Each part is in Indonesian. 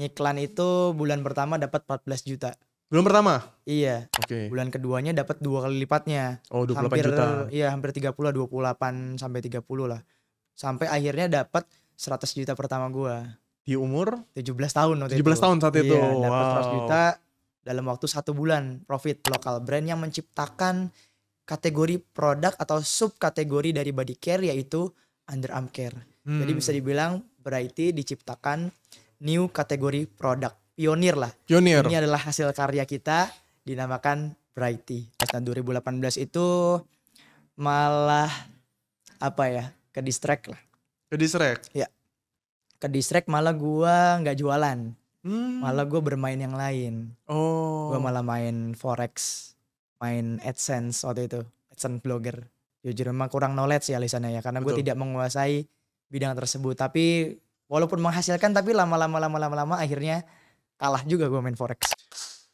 Ngiklan itu bulan pertama dapat 14 juta. Bulan pertama? Iya. Oke. Okay. Bulan keduanya dapat dua kali lipatnya. Oh, 28 hampir, juta. Iya, hampir 30 lah, 28 sampai 30 lah. Sampai akhirnya dapat 100 juta pertama gua. Di umur 17 tahun waktu 17 itu. tahun saat itu. Iya, dapat 100 juta dalam waktu satu bulan profit lokal brand yang menciptakan kategori produk atau sub kategori dari body care yaitu underarm care. Hmm. Jadi bisa dibilang berarti diciptakan new kategori produk. Pionir lah. Pionir. Ini adalah hasil karya kita dinamakan Brighty. Tahun 2018 itu malah apa ya ke distract lah. Ke distract? Ya. Ke distract malah gua nggak jualan. Hmm. Malah gue bermain yang lain. Oh. Gue malah main forex, main AdSense waktu itu, AdSense blogger. Jujur memang kurang knowledge ya Alisannya ya, karena gue tidak menguasai bidang tersebut. Tapi walaupun menghasilkan tapi lama-lama lama-lama akhirnya kalah juga gue main forex.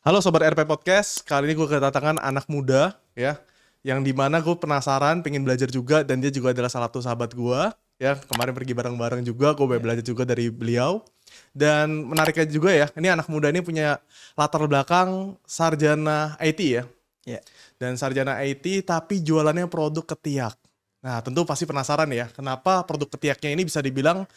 Halo sobat RP Podcast, kali ini gue kedatangan anak muda ya yang dimana gue penasaran, pengen belajar juga dan dia juga adalah salah satu sahabat gue ya kemarin pergi bareng-bareng juga, gue yeah. belajar juga dari beliau dan menariknya juga ya ini anak muda ini punya latar belakang sarjana IT ya yeah. dan sarjana IT tapi jualannya produk ketiak. Nah tentu pasti penasaran ya kenapa produk ketiaknya ini bisa dibilang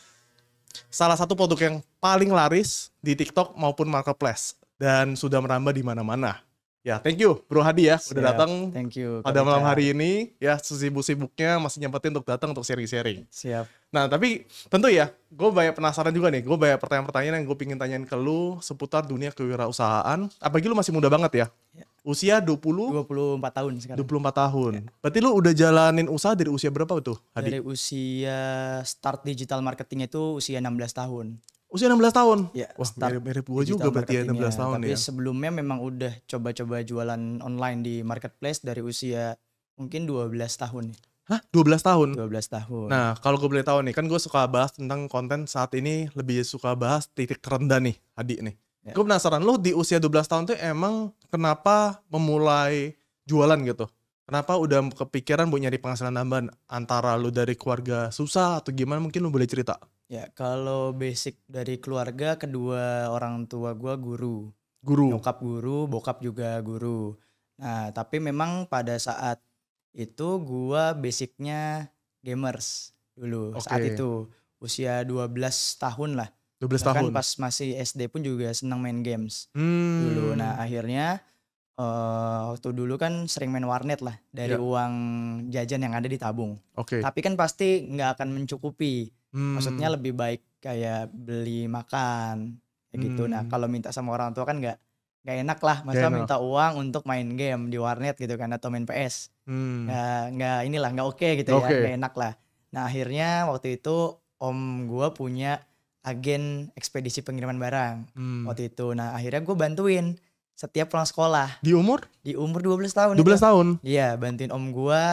salah satu produk yang paling laris di TikTok maupun marketplace dan sudah merambah di mana-mana. Ya, thank you Bro Hadi ya udah datang. Thank you. Pada malam hari ini ya sesibuk-sibuknya masih nyempetin untuk datang untuk sharing-sharing. Siap. Nah, tapi tentu ya, gue banyak penasaran juga nih. Gue banyak pertanyaan-pertanyaan yang gue pingin tanyain ke lu seputar dunia kewirausahaan. Apalagi lu masih muda banget ya. ya usia 20 24 tahun sekarang. 24 tahun. Ya. Berarti lu udah jalanin usaha dari usia berapa tuh? Hadi? Dari usia start digital marketing itu usia 16 tahun. Usia 16 tahun. Ya, Wah, mirip-mirip gue juga berarti ya 16 tahun tapi ya. Tapi sebelumnya memang udah coba-coba jualan online di marketplace dari usia mungkin 12 tahun. Ya. Hah? 12 tahun? 12 tahun. Nah, kalau gue boleh tahu nih, kan gue suka bahas tentang konten saat ini lebih suka bahas titik terendah nih, Hadi nih. Yeah. Gue penasaran lo di usia 12 tahun tuh emang kenapa memulai jualan gitu? Kenapa udah kepikiran buat nyari penghasilan tambahan antara lu dari keluarga susah atau gimana mungkin lu boleh cerita? Ya kalau basic dari keluarga kedua orang tua gue guru. Guru. Nyokap guru, bokap juga guru. Nah tapi memang pada saat itu gue basicnya gamers dulu okay. saat itu usia 12 tahun lah. 12 Bahkan tahun. pas masih SD pun juga senang main games hmm. dulu. Nah akhirnya uh, waktu dulu kan sering main warnet lah dari yeah. uang jajan yang ada di tabung. Oke. Okay. Tapi kan pasti nggak akan mencukupi. Hmm. Maksudnya lebih baik kayak beli makan kayak hmm. gitu. Nah hmm. kalau minta sama orang tua kan nggak nggak enak lah. Masa minta uang untuk main game di warnet gitu kan atau main PS. Hmm. Nggak nggak inilah nggak oke okay gitu okay. ya. Nggak enak lah. Nah akhirnya waktu itu om gua punya agen ekspedisi pengiriman barang hmm. waktu itu. Nah akhirnya gue bantuin setiap pulang sekolah. Di umur? Di umur 12 tahun. 12 itu. tahun? Iya bantuin om gue,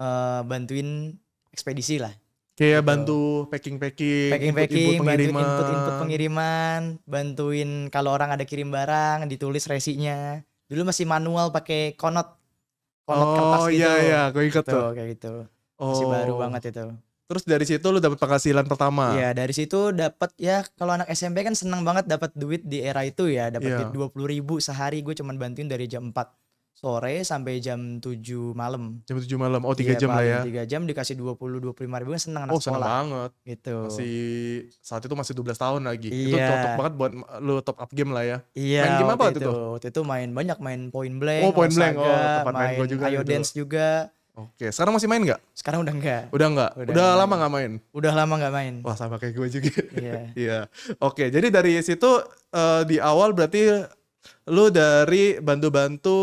uh, bantuin ekspedisi lah. Kayak gitu. bantu packing-packing, packing-packing, input, packing, input, input, input pengiriman, bantuin kalau orang ada kirim barang, ditulis resinya. Dulu masih manual pakai konot, konot oh, kertas iya, gitu. Oh iya iya, gue ikut tuh. Kayak gitu. Oh. Masih baru oh. banget itu. Terus dari situ lu dapat penghasilan pertama. Iya, dari situ dapat ya kalau anak SMP kan senang banget dapat duit di era itu ya, dapat yeah. dua puluh ribu sehari gue cuman bantuin dari jam 4 sore sampai jam 7 malam. Jam 7 malam. Oh, 3 ya, jam lah ya. 3 jam dikasih 20 25 ribu kan senang anak oh, sekolah. Oh, senang banget. Gitu. Masih saat itu masih 12 tahun lagi. Iya. Itu cocok banget buat lu top up game lah ya. Iya. Main game apa waktu itu? Waktu itu main banyak main Point Blank, Oh, Point Blank. Oh, tempat main, main gue juga. Ayo gitu. Dance juga Oke, sekarang masih main nggak? Sekarang udah nggak. Udah nggak. Udah, udah lama nggak main. Udah lama nggak main. Wah sama kayak gue juga. Iya. yeah. Iya. yeah. Oke, jadi dari situ uh, di awal berarti lu dari bantu-bantu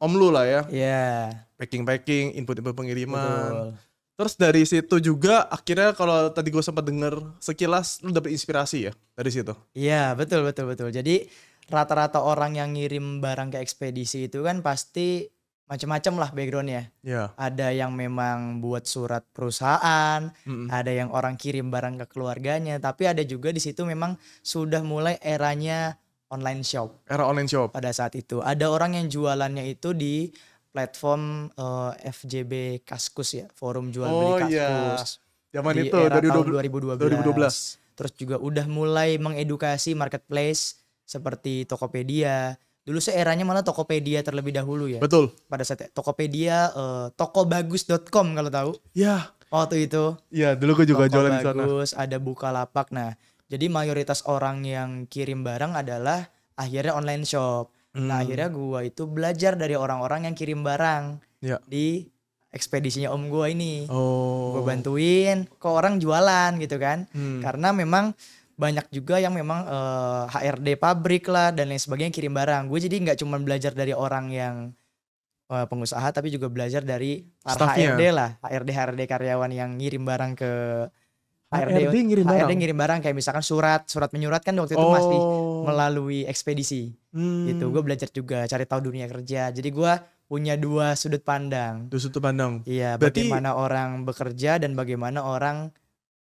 om lu lah ya. Iya. Yeah. Packing-packing, input-input pengiriman. Betul. Terus dari situ juga akhirnya kalau tadi gue sempat denger sekilas lu dapet inspirasi ya dari situ. Iya, yeah, betul betul betul. Jadi rata-rata orang yang ngirim barang ke ekspedisi itu kan pasti macam-macam lah backgroundnya. Yeah. Ada yang memang buat surat perusahaan, mm-hmm. ada yang orang kirim barang ke keluarganya, tapi ada juga di situ memang sudah mulai eranya online shop. Era online shop. Pada saat itu ada orang yang jualannya itu di platform uh, eh, FJB Kaskus ya, forum jual oh, beli iya. Kaskus. Yeah. Zaman di itu era dari tahun 2012. 2012. Terus juga udah mulai mengedukasi marketplace seperti Tokopedia, Dulu seeranya malah Tokopedia terlebih dahulu ya. Betul. Pada saat Tokopedia uh, eh, tokobagus.com kalau tahu. Ya. Waktu itu. ya dulu gue juga jualan di sana. Bagus, ada lapak Nah, jadi mayoritas orang yang kirim barang adalah akhirnya online shop. Nah, hmm. Nah, akhirnya gua itu belajar dari orang-orang yang kirim barang. Ya. Di ekspedisinya om gua ini. Oh. Gua bantuin ke orang jualan gitu kan. Hmm. Karena memang banyak juga yang memang uh, eh, HRD pabrik lah dan lain sebagainya kirim barang. Gue jadi nggak cuma belajar dari orang yang uh, pengusaha tapi juga belajar dari para HRD lah, HRD HRD karyawan yang ngirim barang ke HRD, HRD ngirim HRD barang. ngirim barang kayak misalkan surat, surat menyurat kan waktu itu oh. masih melalui ekspedisi. Hmm. Gitu. Gue belajar juga cari tahu dunia kerja. Jadi gue punya dua sudut pandang. Dua sudut pandang. Iya, Berarti... bagaimana orang bekerja dan bagaimana orang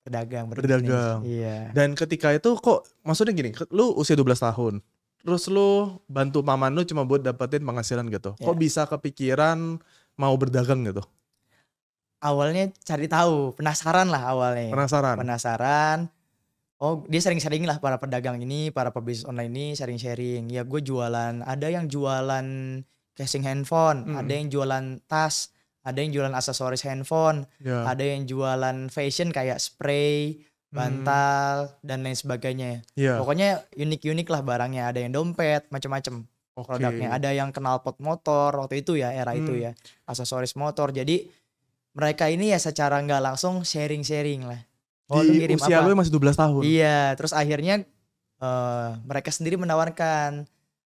pedagang berdagang iya dan ketika itu kok maksudnya gini lu usia 12 tahun terus lu bantu paman lu cuma buat dapetin penghasilan gitu yeah. kok iya. bisa kepikiran mau berdagang gitu awalnya cari tahu penasaran lah awalnya penasaran penasaran oh dia sering-sering lah para pedagang ini para pebisnis online ini sering-sering ya gue jualan ada yang jualan casing handphone -hmm. ada yang jualan tas ada yang jualan aksesoris handphone, yeah. ada yang jualan fashion kayak spray, hmm. bantal hmm. dan lain sebagainya. Yeah. Pokoknya unik-unik lah barangnya, ada yang dompet, macam-macam okay. produknya. Ada yang kenal pot motor waktu itu ya, era hmm. itu ya, aksesoris motor. Jadi mereka ini ya secara nggak langsung sharing-sharing lah. Oh, Di kirim usia apa? lu masih 12 tahun. Iya, terus akhirnya uh, mereka sendiri menawarkan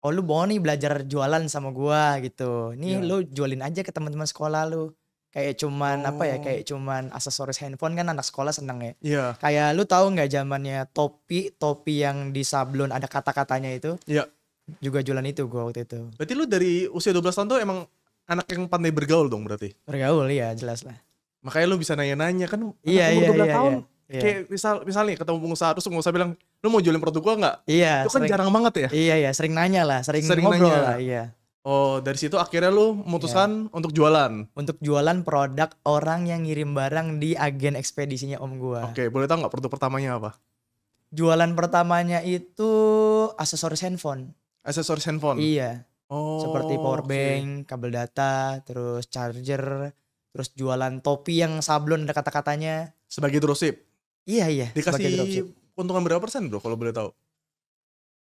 oh lu mau nih belajar jualan sama gua gitu nih yeah. lu jualin aja ke teman-teman sekolah lu kayak cuman oh. apa ya oh. kayak cuman aksesoris handphone kan anak sekolah seneng ya yeah. kayak lu tahu nggak zamannya topi topi yang di sablon ada kata-katanya itu yeah. juga jualan itu gua waktu itu berarti lu dari usia 12 tahun tuh emang anak yang pandai bergaul dong berarti bergaul iya jelas lah makanya lu bisa nanya-nanya kan iya, iya, iya, tahun iya Yeah. Kayak misal misal nih ketemu pengusaha terus pengusaha bilang, "Lu mau jualin produk gua nggak? Iya. Itu kan sering, jarang banget ya? Iya iya, sering nanya lah, sering, sering ngobrol nanya. lah, iya. Oh, dari situ akhirnya lu memutuskan yeah. untuk jualan. Untuk jualan produk orang yang ngirim barang di agen ekspedisinya om gua. Oke, okay, boleh tahu nggak produk pertamanya apa? Jualan pertamanya itu aksesoris handphone. Aksesoris handphone. Iya. Oh. Seperti power bank, okay. kabel data, terus charger, terus jualan topi yang sablon ada kata-katanya. Sebagai dropship. Iya iya. Dikasih keuntungan berapa persen bro kalau boleh tahu?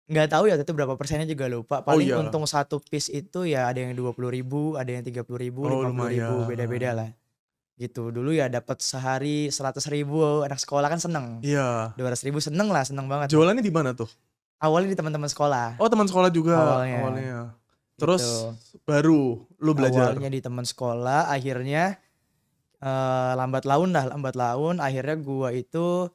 Nggak tahu ya tapi berapa persennya juga lupa. Oh, Paling oh, iya. untung satu piece itu ya ada yang dua puluh ribu, ada yang tiga puluh ribu, oh, lima oh, puluh ribu, beda-beda lah. Gitu dulu ya dapat sehari seratus ribu anak sekolah kan seneng. Iya. Dua ratus ribu seneng lah seneng banget. Jualannya di mana tuh? Awalnya di teman-teman sekolah. Oh teman sekolah juga awalnya. awalnya. Gitu. Terus gitu. baru lu belajar. Awalnya di teman sekolah, akhirnya uh, lambat laun dah lambat laun akhirnya gua itu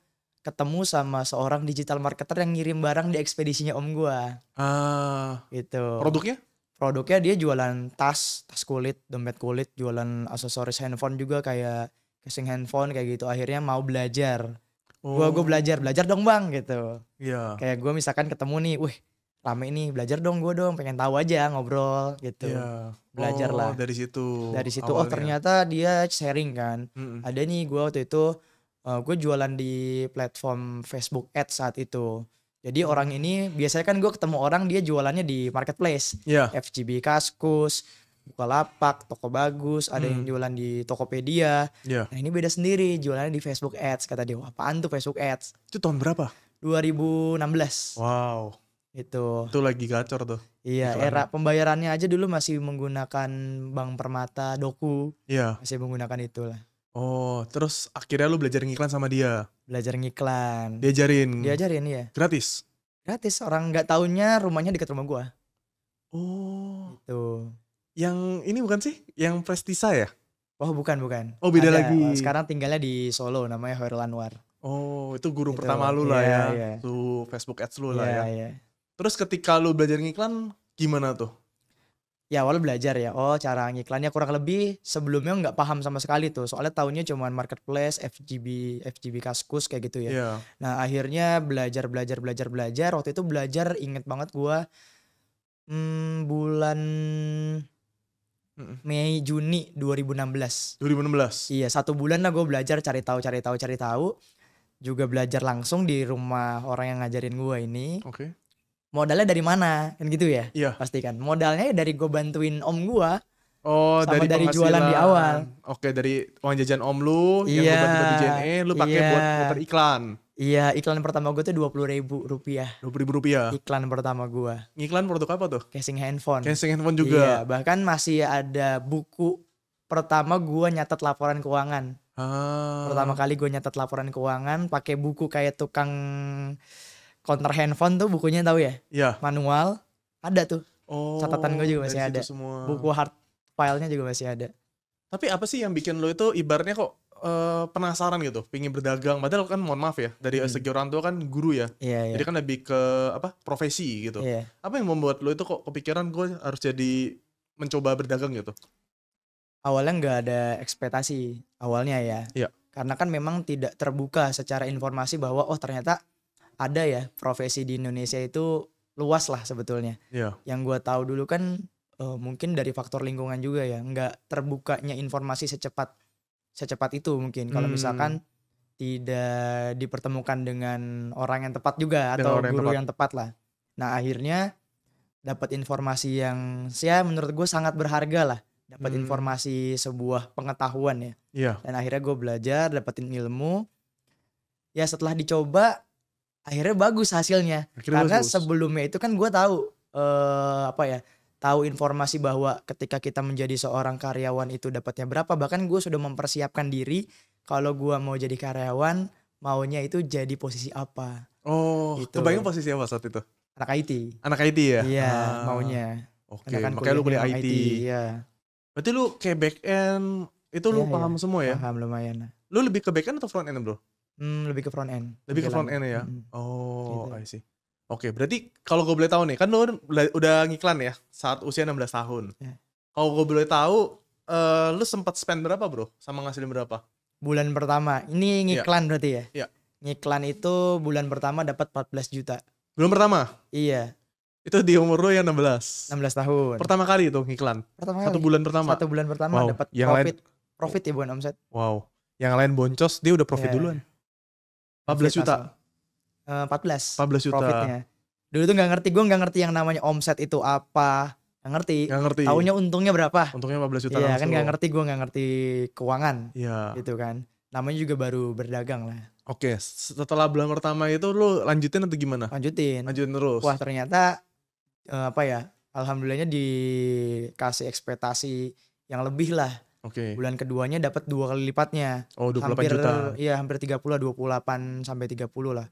ketemu sama seorang digital marketer yang ngirim barang di ekspedisinya om gua. Ah. Uh, itu Produknya? Produknya dia jualan tas, tas kulit, dompet kulit, jualan aksesoris handphone juga kayak casing handphone kayak gitu. Akhirnya mau belajar. Oh. Gua gua oh. belajar, belajar dong, Bang, gitu. Yeah. Kayak gua misalkan ketemu nih, wih, rame ini belajar dong gue dong pengen tahu aja ngobrol gitu yeah. belajar oh, lah dari situ dari situ oh, awalnya. oh ternyata dia sharing kan mm hmm ada nih gue waktu itu uh, eh, gue jualan di platform Facebook Ads saat itu jadi orang ini biasanya kan gue ketemu orang dia jualannya di marketplace yeah. FGB Kaskus Bukalapak, toko bagus, ada hmm. yang mm. jualan di Tokopedia. Yeah. Nah ini beda sendiri, jualannya di Facebook Ads. Kata dia, apaan tuh Facebook Ads? Itu tahun berapa? 2016. Wow itu itu lagi gacor tuh iya iklan. era pembayarannya aja dulu masih menggunakan bank permata doku iya masih menggunakan itulah oh terus akhirnya lu belajar ngiklan sama dia belajar ngiklan diajarin diajarin ya gratis gratis orang nggak taunya rumahnya dekat rumah gua oh itu yang ini bukan sih yang prestisa ya oh bukan bukan oh beda Ada. lagi oh, sekarang tinggalnya di Solo namanya Hoirul Oh, itu guru itu, pertama lu lah iya, ya. Iya. Tuh Facebook Ads lu iya, lah ya. Iya. Terus ketika lu belajar ngiklan gimana tuh? Ya awal belajar ya, oh cara ngiklannya kurang lebih sebelumnya nggak paham sama sekali tuh. Soalnya tahunnya cuma marketplace, FGB, FGB Kaskus kayak gitu ya. Yeah. Nah akhirnya belajar, belajar, belajar, belajar. Waktu itu belajar inget banget gue hmm, bulan Mei Juni 2016. 2016. Iya, satu bulan lah gue belajar cari tahu cari tahu cari tahu. Juga belajar langsung di rumah orang yang ngajarin gue ini. Oke. Okay modalnya dari mana kan gitu ya iya. pastikan. modalnya dari gue bantuin om gue oh sama dari, dari jualan di awal oke dari uang jajan om lu iya, yang lu iya. bantu di JNE lu pakai iya, buat muter iklan iya iklan pertama gue tuh dua puluh ribu rupiah dua puluh ribu rupiah iklan pertama gue iklan produk apa tuh casing handphone casing handphone juga iya bahkan masih ada buku pertama gue nyatet laporan keuangan ah. pertama kali gue nyatet laporan keuangan pakai buku kayak tukang counter handphone tuh bukunya tahu ya? Iya. Manual ada tuh. Oh. Catatan gue juga masih ada. Semua. Buku hard filenya juga masih ada. Tapi apa sih yang bikin lo itu ibarnya kok uh, penasaran gitu, pingin berdagang? Padahal kan mohon maaf ya, dari hmm. segi orang tua kan guru ya. Iya, iya. Jadi kan lebih ke apa? profesi gitu. Iya. Apa yang membuat lo itu kok kepikiran gue harus jadi mencoba berdagang gitu? Awalnya nggak ada ekspektasi awalnya ya. Iya. Karena kan memang tidak terbuka secara informasi bahwa oh ternyata ada ya profesi di Indonesia itu luas lah sebetulnya. Yeah. Yang gue tahu dulu kan uh, mungkin dari faktor lingkungan juga ya, nggak terbukanya informasi secepat secepat itu mungkin. Kalau hmm. misalkan tidak dipertemukan dengan orang yang tepat juga atau yang guru yang tepat. yang tepat lah. Nah akhirnya dapat informasi yang saya menurut gue sangat berharga lah dapat hmm. informasi sebuah pengetahuan ya yeah. dan akhirnya gue belajar dapetin ilmu ya setelah dicoba akhirnya bagus hasilnya akhirnya karena bagus. sebelumnya itu kan gue tahu uh, apa ya tahu informasi bahwa ketika kita menjadi seorang karyawan itu dapatnya berapa bahkan gue sudah mempersiapkan diri kalau gue mau jadi karyawan maunya itu jadi posisi apa oh itu kebayang posisi apa saat itu anak IT anak IT ya iya ah. maunya oke okay. makanya lu kuliah IT, IT ya. berarti lu kayak back end itu lu ya, paham semua ya paham lumayan lu lebih ke back end atau front end bro Hmm, lebih ke front end. Lebih ke front end ya. -hmm. Oh, gitu. I see. Oke, okay, berarti kalau gue boleh tahu nih, kan lo udah ngiklan ya saat usia 16 tahun. Yeah. Kalau gue boleh tahu, uh, lo sempat spend berapa bro? Sama ngasilin berapa? Bulan pertama. Ini ya. ngiklan yeah. berarti ya? Iya. Yeah. Ngiklan itu bulan pertama dapat 14 juta. Bulan pertama? Iya. Itu di umur lo yang 16? 16 tahun. Pertama kali itu ngiklan? Pertama Satu bulan pertama? Satu bulan pertama wow. dapat profit. Lain... Profit ya bukan omset. Wow. Yang lain boncos, dia udah profit yeah. duluan. 14 juta. Uh, 14. 14 juta. Profitnya. Dulu tuh nggak ngerti, gue nggak ngerti yang namanya omset itu apa. Gak ngerti. Gak ngerti. Taunya untungnya berapa? Untungnya 14 juta. Iya kan gak ngerti gue gak ngerti keuangan. Iya. Gitu kan. Namanya juga baru berdagang lah. Oke, setelah bulan pertama itu lu lanjutin atau gimana? Lanjutin. Lanjutin terus. Wah ternyata uh, apa ya? Alhamdulillahnya dikasih ekspektasi yang lebih lah Oke. Okay. Bulan keduanya dapat dua kali lipatnya. Oh, 28 hampir, juta. Iya, hampir 30 lah, 28 sampai 30 lah.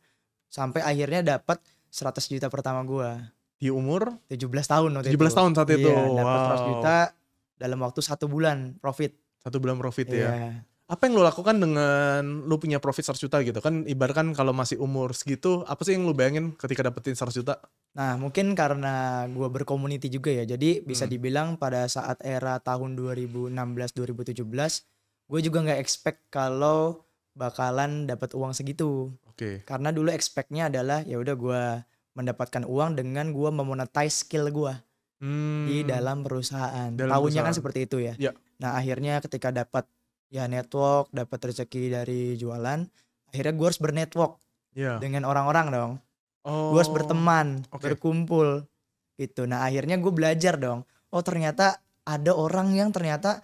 Sampai akhirnya dapat 100 juta pertama gua. Di umur 17 tahun waktu 17 itu. tahun saat itu. Iya, dapat wow. 100 juta dalam waktu satu bulan profit. Satu bulan profit ya. iya. ya apa yang lo lakukan dengan lo punya profit 100 juta gitu kan ibaratkan kalau masih umur segitu apa sih yang lo bayangin ketika dapetin 100 juta nah mungkin karena gue berkomuniti juga ya jadi bisa hmm. dibilang pada saat era tahun 2016 2017 gue juga nggak expect kalau bakalan dapat uang segitu oke okay. karena dulu expectnya adalah ya udah gue mendapatkan uang dengan gue memonetize skill gue hmm. di dalam perusahaan tahunnya kan seperti itu ya, ya. nah akhirnya ketika dapat ya network dapat rezeki dari jualan akhirnya gue harus bernetwork yeah. dengan orang-orang dong oh. gue harus berteman okay. berkumpul gitu nah akhirnya gue belajar dong oh ternyata ada orang yang ternyata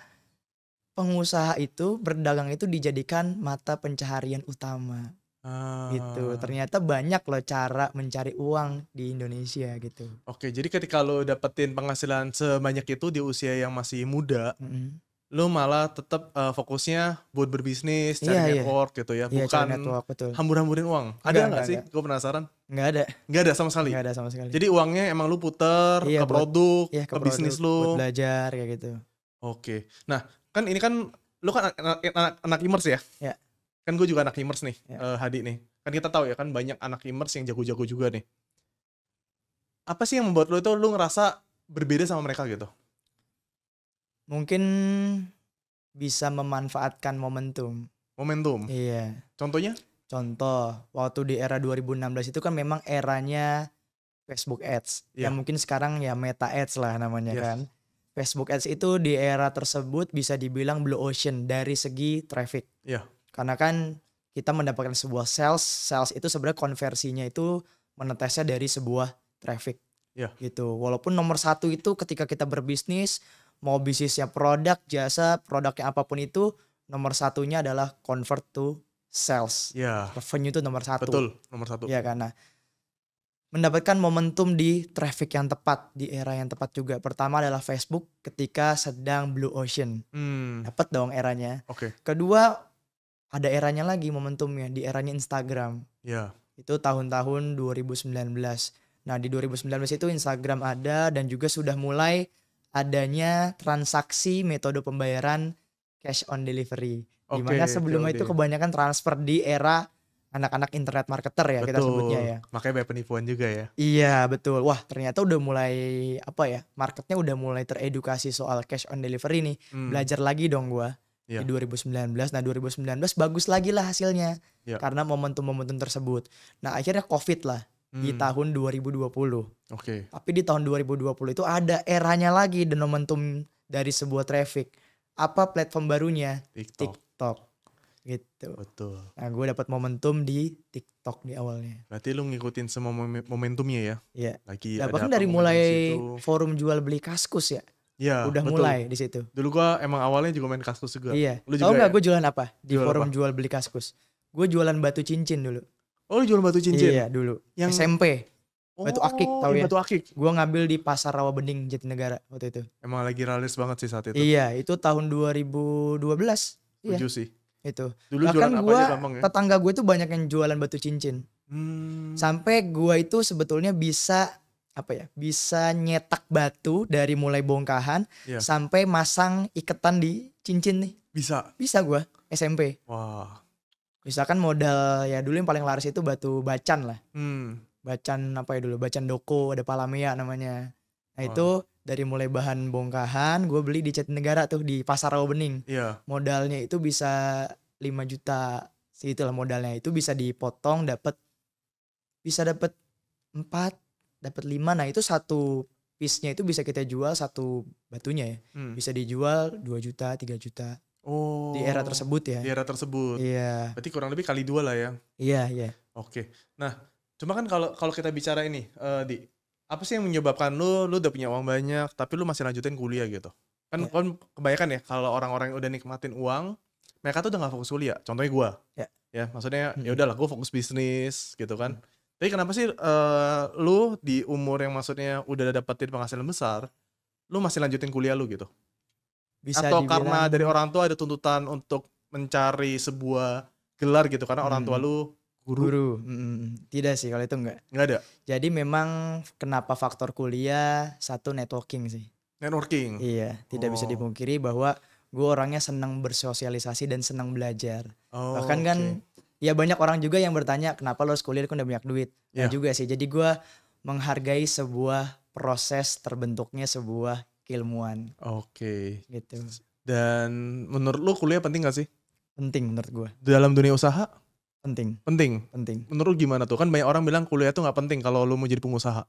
pengusaha itu berdagang itu dijadikan mata pencaharian utama ah. gitu ternyata banyak loh cara mencari uang di Indonesia gitu oke jadi ketika lo dapetin penghasilan sebanyak itu di usia yang masih muda mm -hmm lu malah tetap uh, eh, fokusnya buat berbisnis, cari yeah, iya. network yeah. gitu ya, yeah, bukan network, betul. hambur-hamburin uang. Ada nggak, sih? Gue penasaran. Nggak ada. Nggak ada sama sekali. Nggak ada sama sekali. Jadi uangnya emang lu puter yeah, ke buat, produk, yeah, ke, ke produk, bisnis lu, buat belajar kayak gitu. Oke. Okay. Nah, kan ini kan lu kan anak anak, anak imers ya? Iya. Kan gue juga anak imers nih, yeah. Iya. uh, Hadi nih. Kan kita tahu ya kan banyak anak imers yang jago-jago juga nih. Apa sih yang membuat lu itu lu ngerasa berbeda sama mereka gitu? mungkin bisa memanfaatkan momentum. Momentum. Iya. Contohnya? Contoh, waktu di era 2016 itu kan memang eranya Facebook Ads. Yeah. Yang iya. mungkin sekarang ya Meta Ads lah namanya yes. kan. Facebook Ads itu di era tersebut bisa dibilang blue ocean dari segi traffic. Iya. Yeah. Karena kan kita mendapatkan sebuah sales, sales itu sebenarnya konversinya itu menetesnya dari sebuah traffic. Yeah. Gitu. Walaupun nomor satu itu ketika kita berbisnis mau bisnisnya produk, jasa, produknya apapun itu nomor satunya adalah convert to sales. Yeah. Revenue itu nomor satu. Betul, nomor satu. Ya karena mendapatkan momentum di traffic yang tepat di era yang tepat juga. Pertama adalah Facebook ketika sedang blue ocean, hmm. dapat dong eranya. Oke. Okay. Kedua ada eranya lagi momentumnya di eranya Instagram. Ya. Itu tahun-tahun 2019. Nah di 2019 itu Instagram ada dan juga sudah mulai adanya transaksi metode pembayaran cash on delivery. Okay, Dimana sebelumnya itu kebanyakan transfer di era anak-anak internet marketer ya betul. kita sebutnya ya. Makanya banyak penipuan juga ya. Iya betul. Wah ternyata udah mulai apa ya marketnya udah mulai teredukasi soal cash on delivery nih. Hmm. Belajar lagi dong gue yeah. di 2019. Iya. Nah 2019 bagus lagi lah hasilnya yeah. karena momentum-momentum tersebut. Nah akhirnya covid lah hmm. di tahun 2020. Oke. Okay. Tapi di tahun 2020 itu ada eranya lagi dan momentum dari sebuah traffic. Apa platform barunya? TikTok. TikTok. Gitu. Betul. Nah, gue dapat momentum di TikTok di awalnya. Berarti lu ngikutin semua momentumnya ya? Iya. Lagi nah, bahkan dari mulai forum jual beli kaskus ya. Iya. Udah betul. mulai di situ. Dulu gue emang awalnya juga main kaskus juga. Iya. Lu juga Tau ya? gue jualan apa di jual forum apa? jual beli kaskus? Gue jualan batu cincin dulu. Oh, jual batu cincin? Iya, dulu. Yang SMP. Oh, batu akik tahu ya. Batu akik. Gua ngambil di Pasar Rawa Bening Jatinegara waktu itu. Emang lagi ralis banget sih saat itu. Iya, itu tahun 2012. Iya. Uju sih. Itu. Dulu Bahkan jualan gua, apa aja Bambang ya? Tetangga gue itu banyak yang jualan batu cincin. Hmm. Sampai gua itu sebetulnya bisa apa ya? Bisa nyetak batu dari mulai bongkahan yeah. sampai masang iketan di cincin nih. Bisa. Bisa gua SMP. Wah. Wow misalkan modal ya dulu yang paling laris itu batu bacan lah hmm. bacan apa ya dulu bacan doko ada palamea namanya nah oh. itu dari mulai bahan bongkahan gue beli di Negara tuh di pasar bening yeah. modalnya itu bisa 5 juta itulah modalnya itu bisa dipotong dapat bisa dapat 4 dapat 5 nah itu satu piece-nya itu bisa kita jual satu batunya ya hmm. bisa dijual 2 juta 3 juta Oh. Di era tersebut ya. Di era tersebut. Iya. Berarti kurang lebih kali dua lah ya. Iya, iya. Oke. Nah, cuma kan kalau kalau kita bicara ini, uh, di apa sih yang menyebabkan lu lu udah punya uang banyak tapi lu masih lanjutin kuliah gitu? Kan yeah. kan kebanyakan ya kalau orang-orang yang udah nikmatin uang, mereka tuh udah gak fokus kuliah. Contohnya gue, Ya. Yeah. Ya, maksudnya hmm. ya udahlah gue fokus bisnis gitu kan. Hmm. Tapi kenapa sih uh, lu di umur yang maksudnya udah dapetin penghasilan besar, lu masih lanjutin kuliah lu gitu? bisa atau dibilang... karena dari orang tua ada tuntutan untuk mencari sebuah gelar gitu karena hmm. orang tua hmm. lu guru. Guru. Hmm. tidak sih kalau itu enggak. Enggak ada. Jadi memang kenapa faktor kuliah satu networking sih. Networking. Iya, tidak oh. bisa dipungkiri bahwa gue orangnya senang bersosialisasi dan senang belajar. Oh, Bahkan okay. kan ya banyak orang juga yang bertanya kenapa lo harus kuliah kan udah banyak duit. Yeah. Iya. juga sih. Jadi gue menghargai sebuah proses terbentuknya sebuah keilmuan. Oke. Okay. Gitu. Dan menurut lu kuliah penting gak sih? Penting menurut gue. Dalam dunia usaha? Penting. Penting. Penting. Menurut gimana tuh? Kan banyak orang bilang kuliah tuh nggak penting kalau lo mau jadi pengusaha.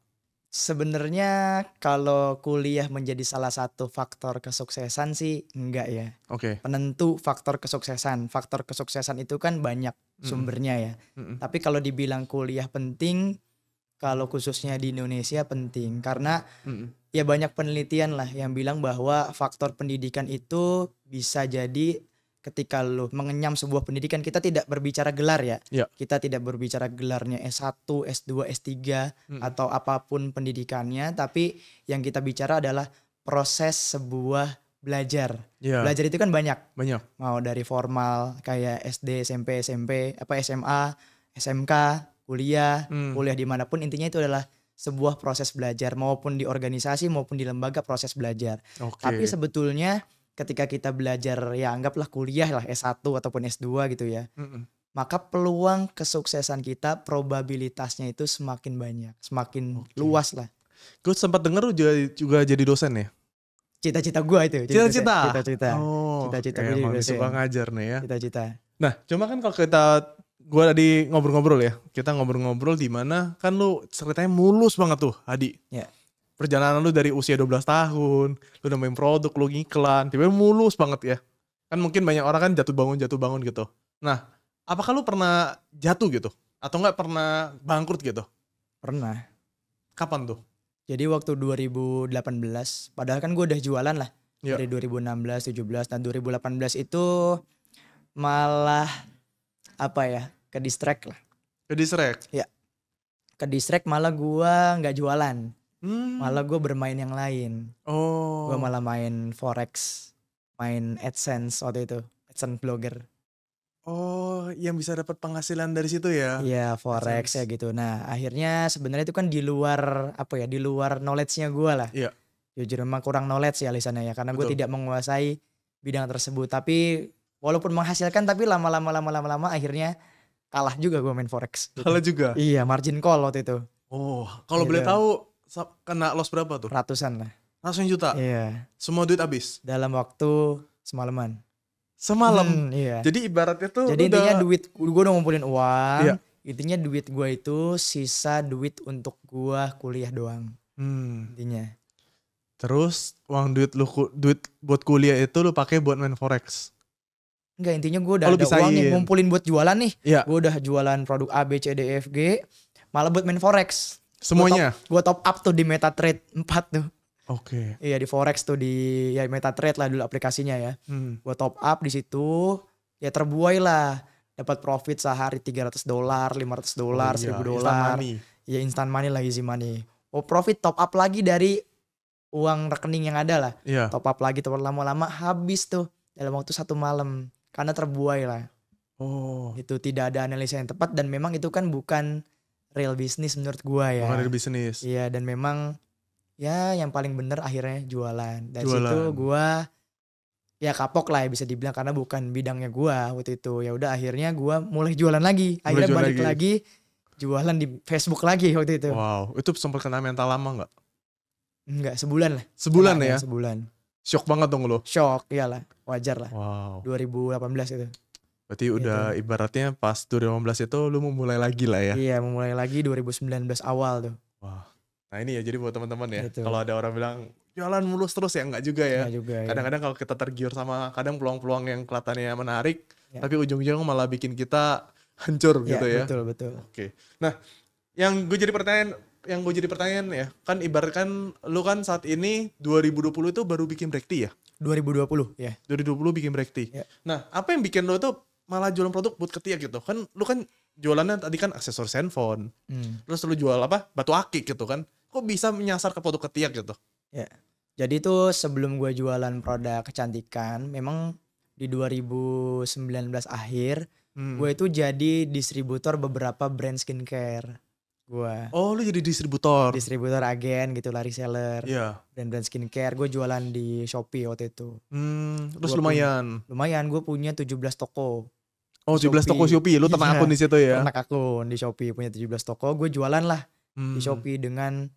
Sebenarnya kalau kuliah menjadi salah satu faktor kesuksesan sih enggak ya. Oke. Okay. Penentu faktor kesuksesan. Faktor kesuksesan itu kan banyak sumbernya mm ya. Mm -hmm. Tapi kalau dibilang kuliah penting, kalau khususnya di Indonesia penting karena hmm. ya banyak penelitian lah yang bilang bahwa faktor pendidikan itu bisa jadi ketika lu mengenyam sebuah pendidikan kita tidak berbicara gelar ya. ya. Kita tidak berbicara gelarnya S1, S2, S3 hmm. atau apapun pendidikannya tapi yang kita bicara adalah proses sebuah belajar. Yeah. Belajar itu kan banyak. Banyak. Mau dari formal kayak SD, SMP, SMP, apa SMA, SMK, kuliah, hmm. kuliah dimanapun intinya itu adalah sebuah proses belajar maupun di organisasi maupun di lembaga proses belajar. Okay. Tapi sebetulnya ketika kita belajar ya anggaplah kuliah lah S1 ataupun S2 gitu ya. Mm -mm. Maka peluang kesuksesan kita probabilitasnya itu semakin banyak, semakin okay. luas lah. Gue sempat denger juga juga jadi dosen ya. Cita-cita gue itu. Cita-cita. Cita-cita. Oh, cita-cita. cita -cita. suka ngajar nih ya. Cita-cita. Nah, cuma kan kalau kita gue tadi ngobrol-ngobrol ya kita ngobrol-ngobrol di mana kan lu ceritanya mulus banget tuh Hadi ya. perjalanan lu dari usia 12 tahun lu udah main produk lu ngiklan tiba-tiba mulus banget ya kan mungkin banyak orang kan jatuh bangun jatuh bangun gitu nah apakah lu pernah jatuh gitu atau nggak pernah bangkrut gitu pernah kapan tuh jadi waktu 2018 padahal kan gue udah jualan lah ya. dari 2016 17 dan 2018 itu malah apa ya ke distract lah ke distract ya ke distract malah gua nggak jualan hmm. malah gua bermain yang lain oh gua malah main forex main adsense waktu itu adsense blogger Oh, yang bisa dapat penghasilan dari situ ya? Iya, forex ya AdSense. ya gitu. Nah, akhirnya sebenarnya itu kan di luar apa ya? Di luar knowledge-nya gue lah. Iya. Jujur memang kurang knowledge ya lisannya ya, karena gue tidak menguasai bidang tersebut. Tapi walaupun menghasilkan, tapi lama-lama lama-lama lama akhirnya kalah juga gue main forex. Gitu. Kalah juga? Iya, margin call waktu itu. Oh, kalau gitu. boleh tahu kena loss berapa tuh? Ratusan lah. Ratusan juta? Iya. Semua duit habis? Dalam waktu semalaman. Semalam? Hmm, iya. Jadi ibaratnya tuh Jadi udah... intinya duit, gue udah ngumpulin uang. Iya. Intinya duit gue itu sisa duit untuk gue kuliah doang. Hmm. Intinya. Terus uang duit lu duit buat kuliah itu lu pakai buat main forex? Enggak intinya gue udah oh, ada uang nih ngumpulin buat jualan nih. Yeah. Gue udah jualan produk A B C D E F G. Malah buat main forex. Semuanya. Gue top, top up tuh di MetaTrade 4 tuh. Oke. Okay. Iya di forex tuh di ya MetaTrade lah dulu aplikasinya ya. Hmm. Gue top up di situ. Ya terbuai lah. Dapat profit sehari 300 dolar, 500 dolar, oh, iya. 1000 dolar. iya instant money lah easy money. Oh profit top up lagi dari uang rekening yang ada lah. Yeah. Top up lagi, top lama-lama habis tuh dalam waktu satu malam karena terbuai lah. Oh. Itu tidak ada analisa yang tepat dan memang itu kan bukan real bisnis menurut gua ya. Bukan real bisnis. Iya dan memang ya yang paling bener akhirnya jualan. Dari situ gua ya kapok lah ya bisa dibilang karena bukan bidangnya gua waktu itu. Ya udah akhirnya gua mulai jualan lagi. Akhirnya mulai balik lagi. lagi jualan di Facebook lagi waktu itu. Wow, itu sempat kena mental lama nggak? Enggak, sebulan lah. Sebulan kena ya? Sebulan Shock banget dong lo. Shock, iyalah. Wajar lah. Wow. 2018 itu. Berarti gitu. udah ibaratnya pas 2018 itu lu mulai lagi lah ya. Iya, mau mulai lagi 2019 awal tuh. Wah. Nah, ini ya jadi buat teman-teman ya. Gitu. Kalau ada orang bilang jalan mulus terus ya enggak juga ya. Iya. Kadang-kadang kalau kita tergiur sama kadang peluang-peluang yang kelihatannya menarik, ya. tapi ujung-ujungnya malah bikin kita hancur ya, gitu ya. Betul, betul. Oke. Nah, yang gue jadi pertanyaan yang gue jadi pertanyaan ya kan ibaratkan lu kan saat ini 2020 itu baru bikin Brekti ya 2020 ya yeah. 2020 bikin Brekti yeah. nah apa yang bikin lu tuh malah jualan produk buat ketiak gitu kan lu kan jualannya tadi kan aksesoris handphone hmm. terus lu jual apa batu akik gitu kan kok bisa menyasar ke produk ketiak gitu ya yeah. jadi itu sebelum gue jualan produk kecantikan memang di 2019 akhir hmm. gue itu jadi distributor beberapa brand skincare gue Oh, lu jadi distributor. Distributor agen gitu, lari seller. Iya. Yeah. Brand-brand skincare, gue jualan di Shopee waktu itu. Hmm, terus gua lumayan. Punya, lumayan, gue punya 17 toko. Oh, tujuh belas toko Shopee. Lu ternak iya. akun di situ ya? Tenang akun di Shopee, punya 17 toko. Gue jualan lah hmm. di Shopee dengan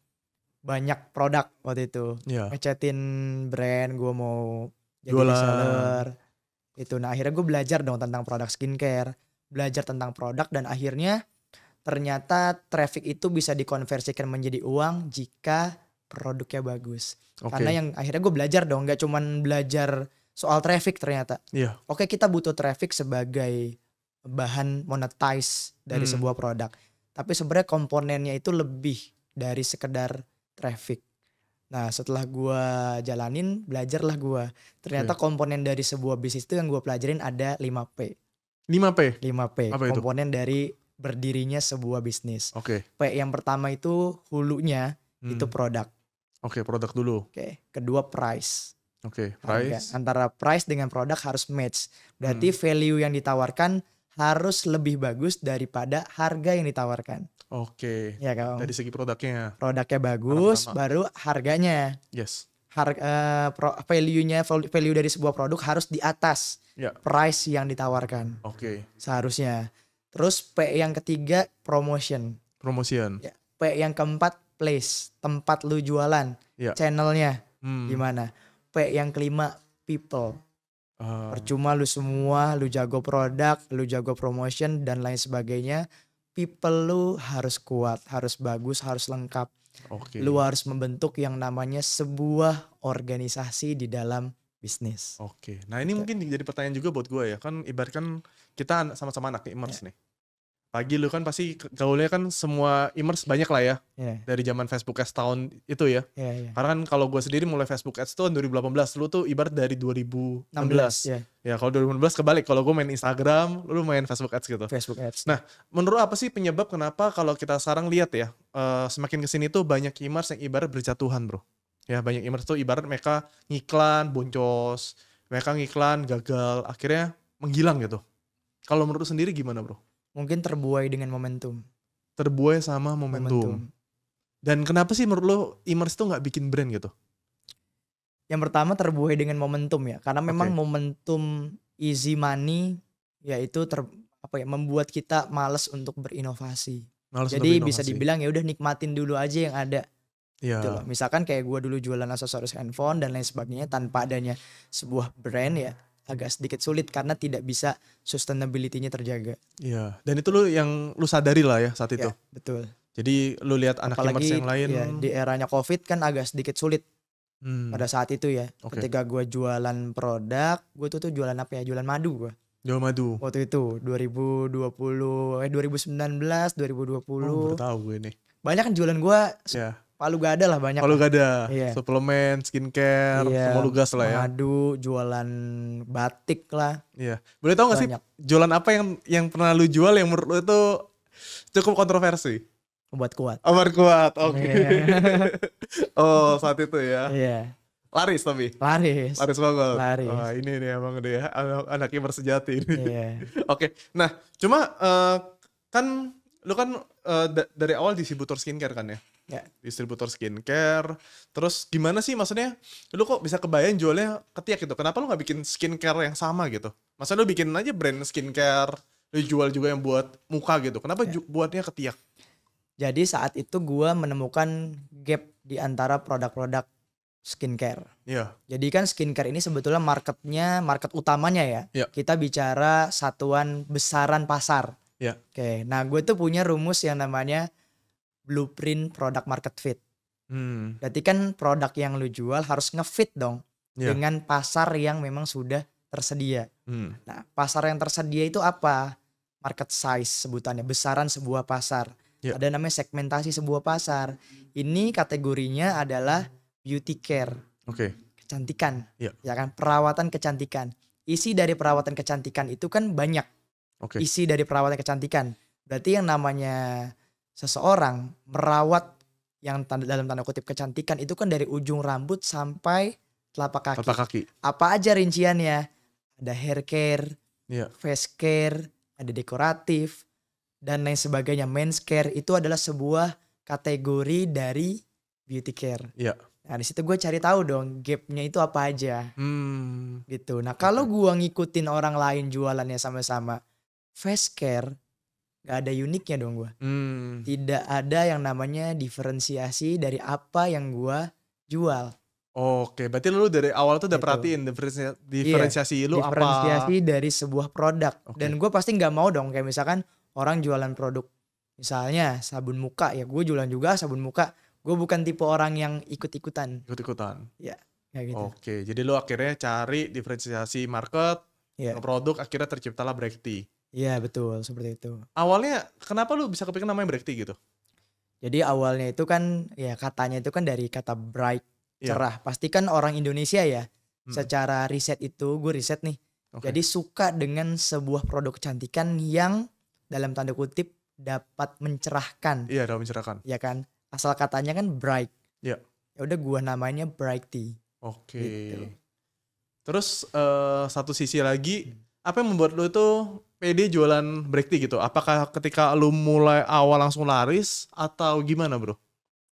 banyak produk waktu itu. Yeah. Ngechatin brand, gue mau jadi jualan. reseller. Itu, nah akhirnya gue belajar dong tentang produk skincare. Belajar tentang produk dan akhirnya ternyata traffic itu bisa dikonversikan menjadi uang jika produknya bagus. Okay. Karena yang akhirnya gue belajar dong, gak cuman belajar soal traffic ternyata. Yeah. Oke okay, kita butuh traffic sebagai bahan monetize dari hmm. sebuah produk. Tapi sebenarnya komponennya itu lebih dari sekedar traffic. Nah setelah gue jalanin, belajarlah gue. Ternyata okay. komponen dari sebuah bisnis itu yang gue pelajarin ada 5P. 5P? 5P. Apa komponen dari berdirinya sebuah bisnis. Oke. Okay. P yang pertama itu hulunya hmm. itu produk. Oke, okay, produk dulu. Oke. Okay. Kedua price. Oke, okay, price. Harga. Antara price dengan produk harus match. Berarti hmm. value yang ditawarkan harus lebih bagus daripada harga yang ditawarkan. Oke. Okay. Ya kan. Dari segi produknya. Produknya bagus, Pertama. baru harganya. Yes. Harga uh, eh, value-nya value dari sebuah produk harus di atas yeah. price yang ditawarkan. Oke. Okay. Seharusnya. Terus P yang ketiga promotion. Promotion. Ya. P yang keempat place, tempat lu jualan, ya. channelnya hmm. gimana. P yang kelima people. Uh. Percuma lu semua, lu jago produk, lu jago promotion dan lain sebagainya. People lu harus kuat, harus bagus, harus lengkap. Okay. Lu harus membentuk yang namanya sebuah organisasi di dalam bisnis. Oke. Okay. Nah, ini mungkin jadi pertanyaan juga buat gue ya. Kan ibaratkan kita sama-sama anak imers yeah. nih pagi lu kan pasti gaulnya kan semua imers banyak lah ya yeah. dari zaman Facebook Ads tahun itu ya yeah, yeah. karena kan kalau gue sendiri mulai Facebook Ads tuh 2018 lu tuh ibarat dari 2016 16, yeah. ya kalau 2016 kebalik kalau gue main Instagram lu main Facebook Ads gitu Facebook Ads nah menurut apa sih penyebab kenapa kalau kita sekarang lihat ya uh, semakin kesini tuh banyak imers yang ibarat berjatuhan bro ya banyak imers tuh ibarat mereka ngiklan boncos mereka ngiklan gagal akhirnya menghilang gitu kalau menurut sendiri gimana bro? Mungkin terbuai dengan momentum. Terbuai sama momentum. momentum. Dan kenapa sih menurut lo Imers itu gak bikin brand gitu? Yang pertama terbuai dengan momentum ya, karena memang okay. momentum easy money yaitu ter apa ya membuat kita males untuk berinovasi. Males Jadi untuk bisa dibilang ya udah nikmatin dulu aja yang ada. Ya. Gitu Misalkan kayak gue dulu jualan aksesoris handphone dan lain sebagainya tanpa adanya sebuah brand ya agak sedikit sulit karena tidak bisa sustainability-nya terjaga. Iya, dan itu lu yang lu sadari lah ya saat iya, itu. Ya, betul. Jadi lu lihat anak Apalagi, yang lain ya, di eranya Covid kan agak sedikit sulit. Hmm. Pada saat itu ya, okay. ketika gue jualan produk, gue tuh tuh jualan apa ya? Jualan madu gue. Jual madu. Waktu itu 2020 eh 2019, 2020. Oh, gue nih. Banyak kan jualan gue. yeah. Palu gak ada lah banyak. Palu gak ada. Iya. Suplemen, skincare, iya. semua lugas lah ya. Madu, jualan batik lah. Iya. Boleh tahu gak sih jualan apa yang yang pernah lu jual yang menurut lu itu cukup kontroversi? Obat kuat. Obat kuat, oke. Okay. Iya. oh saat itu ya. Iya. Laris tapi. Laris. Laris banget. Laris. Wah, ini nih emang dia ya, anak anaknya bersejati ini. Iya. oke. Okay. Nah, cuma uh, kan lu kan uh, dari awal distributor skincare kan ya? yeah. distributor skincare terus gimana sih maksudnya lu kok bisa kebayang jualnya ketiak gitu kenapa lu nggak bikin skincare yang sama gitu maksudnya lu bikin aja brand skincare lu jual juga yang buat muka gitu kenapa yeah. buatnya ketiak jadi saat itu gua menemukan gap di antara produk-produk skincare. Iya. Yeah. Jadi kan skincare ini sebetulnya marketnya, market utamanya ya. Yeah. Kita bicara satuan besaran pasar. Iya. Yeah. Oke. Okay. Nah, gue tuh punya rumus yang namanya blueprint product market fit. Hmm. Berarti kan produk yang lu jual harus ngefit dong yeah. dengan pasar yang memang sudah tersedia. Hmm. Nah, pasar yang tersedia itu apa? Market size sebutannya, besaran sebuah pasar. Yeah. Ada namanya segmentasi sebuah pasar. Ini kategorinya adalah beauty care. Oke. Okay. Kecantikan. Yeah. Ya kan, perawatan kecantikan. Isi dari perawatan kecantikan itu kan banyak. Okay. Isi dari perawatan kecantikan. Berarti yang namanya seseorang merawat yang tanda, dalam tanda kutip kecantikan itu kan dari ujung rambut sampai telapak kaki. Telapak kaki. Apa aja rinciannya? Ada hair care, yeah. face care, ada dekoratif dan lain sebagainya. Men's care itu adalah sebuah kategori dari beauty care. Yeah. Nah di situ gue cari tahu dong gapnya itu apa aja. Hmm. Gitu. Nah kalau gue ngikutin orang lain jualannya sama-sama face care gak ada uniknya dong gue hmm. tidak ada yang namanya diferensiasi dari apa yang gue jual Oke, berarti lu dari awal tuh udah gitu. perhatiin iya, diferensiasi, diferensiasi iya, lu diferensiasi apa? Diferensiasi dari sebuah produk. Okay. Dan gue pasti nggak mau dong kayak misalkan orang jualan produk, misalnya sabun muka ya gue jualan juga sabun muka. Gue bukan tipe orang yang ikut-ikutan. Ikut-ikutan. Ya, kayak gitu. Oke, jadi lu akhirnya cari diferensiasi market, yeah. produk, akhirnya terciptalah Break Iya betul seperti itu. Awalnya kenapa lu bisa kepikiran namanya Bright tea gitu? Jadi awalnya itu kan ya katanya itu kan dari kata bright yeah. cerah. Pasti kan orang Indonesia ya. Hmm. Secara riset itu gue riset nih. Okay. Jadi suka dengan sebuah produk kecantikan yang dalam tanda kutip dapat mencerahkan. Iya, dapat mencerahkan. Iya kan? Asal katanya kan bright. Iya. Ya udah gue namanya bright tea. Oke. Okay. Gitu. Terus uh, satu sisi lagi, hmm. apa yang membuat lu itu PD jualan break tea gitu? Apakah ketika lu mulai awal langsung laris atau gimana bro?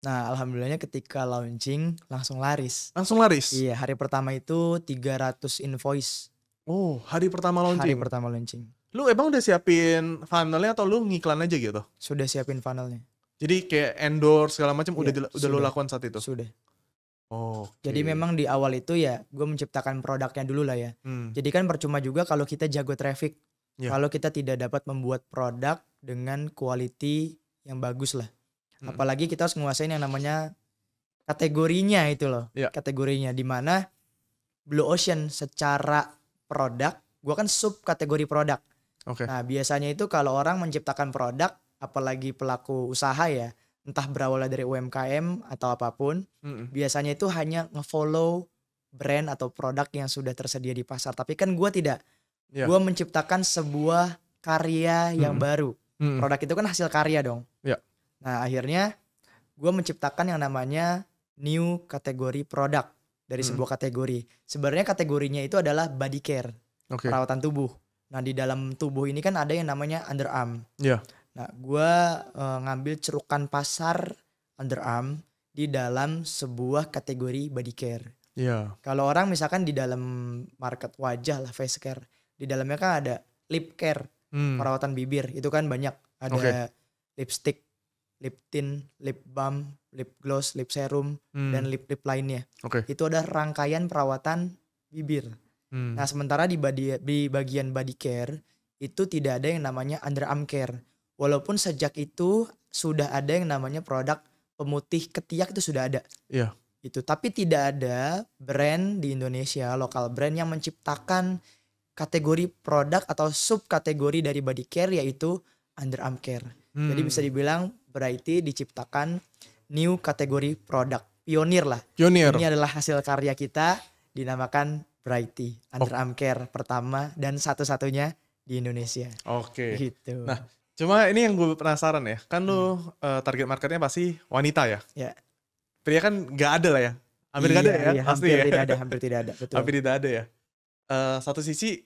Nah alhamdulillahnya ketika launching langsung laris. Langsung laris? Iya hari pertama itu 300 invoice. Oh hari pertama launching? Hari pertama launching. Lu emang udah siapin funnelnya atau lu ngiklan aja gitu? Sudah siapin funnelnya. Jadi kayak endorse segala macam iya, udah udah lu lakukan saat itu? Sudah. Oh. Okay. Jadi memang di awal itu ya gue menciptakan produknya dulu lah ya. Hmm. Jadi kan percuma juga kalau kita jago traffic yeah. kalau kita tidak dapat membuat produk dengan quality yang bagus lah hmm. apalagi kita harus menguasai yang namanya kategorinya itu loh yeah. kategorinya di mana Blue Ocean secara produk gua kan sub kategori produk okay. nah biasanya itu kalau orang menciptakan produk apalagi pelaku usaha ya entah berawal dari UMKM atau apapun mm biasanya itu hanya ngefollow brand atau produk yang sudah tersedia di pasar tapi kan gua tidak yeah. gue menciptakan sebuah karya yang hmm. baru hmm. produk itu kan hasil karya dong yeah. nah akhirnya gue menciptakan yang namanya new kategori produk dari hmm. sebuah kategori sebenarnya kategorinya itu adalah body care okay. perawatan tubuh nah di dalam tubuh ini kan ada yang namanya underarm yeah. nah gue uh, ngambil cerukan pasar underarm di dalam sebuah kategori body care. Yeah. Kalau orang misalkan di dalam market wajah lah face care, di dalamnya kan ada lip care hmm. perawatan bibir itu kan banyak ada okay. lipstick lip tint lip balm lip gloss lip serum hmm. dan lip lip lainnya okay. itu ada rangkaian perawatan bibir hmm. nah sementara di, body, di bagian body care itu tidak ada yang namanya underarm care walaupun sejak itu sudah ada yang namanya produk pemutih ketiak itu sudah ada yeah. itu tapi tidak ada brand di Indonesia lokal brand yang menciptakan kategori produk atau sub kategori dari body care yaitu underarm care. Hmm. Jadi bisa dibilang berarti diciptakan new kategori produk pionir lah. Pionir. Ini adalah hasil karya kita dinamakan Brighty under oh. care pertama dan satu-satunya di Indonesia. Oke. Okay. Gitu. Nah, cuma ini yang gue penasaran ya. Kan lu uh, target marketnya pasti wanita ya? Ya. Pria kan nggak ada lah ya. Hampir iya, gak ada ya, iya, pasti hampir ya. tidak ada, hampir tidak ada, betul. Hampir tidak ada ya uh, satu sisi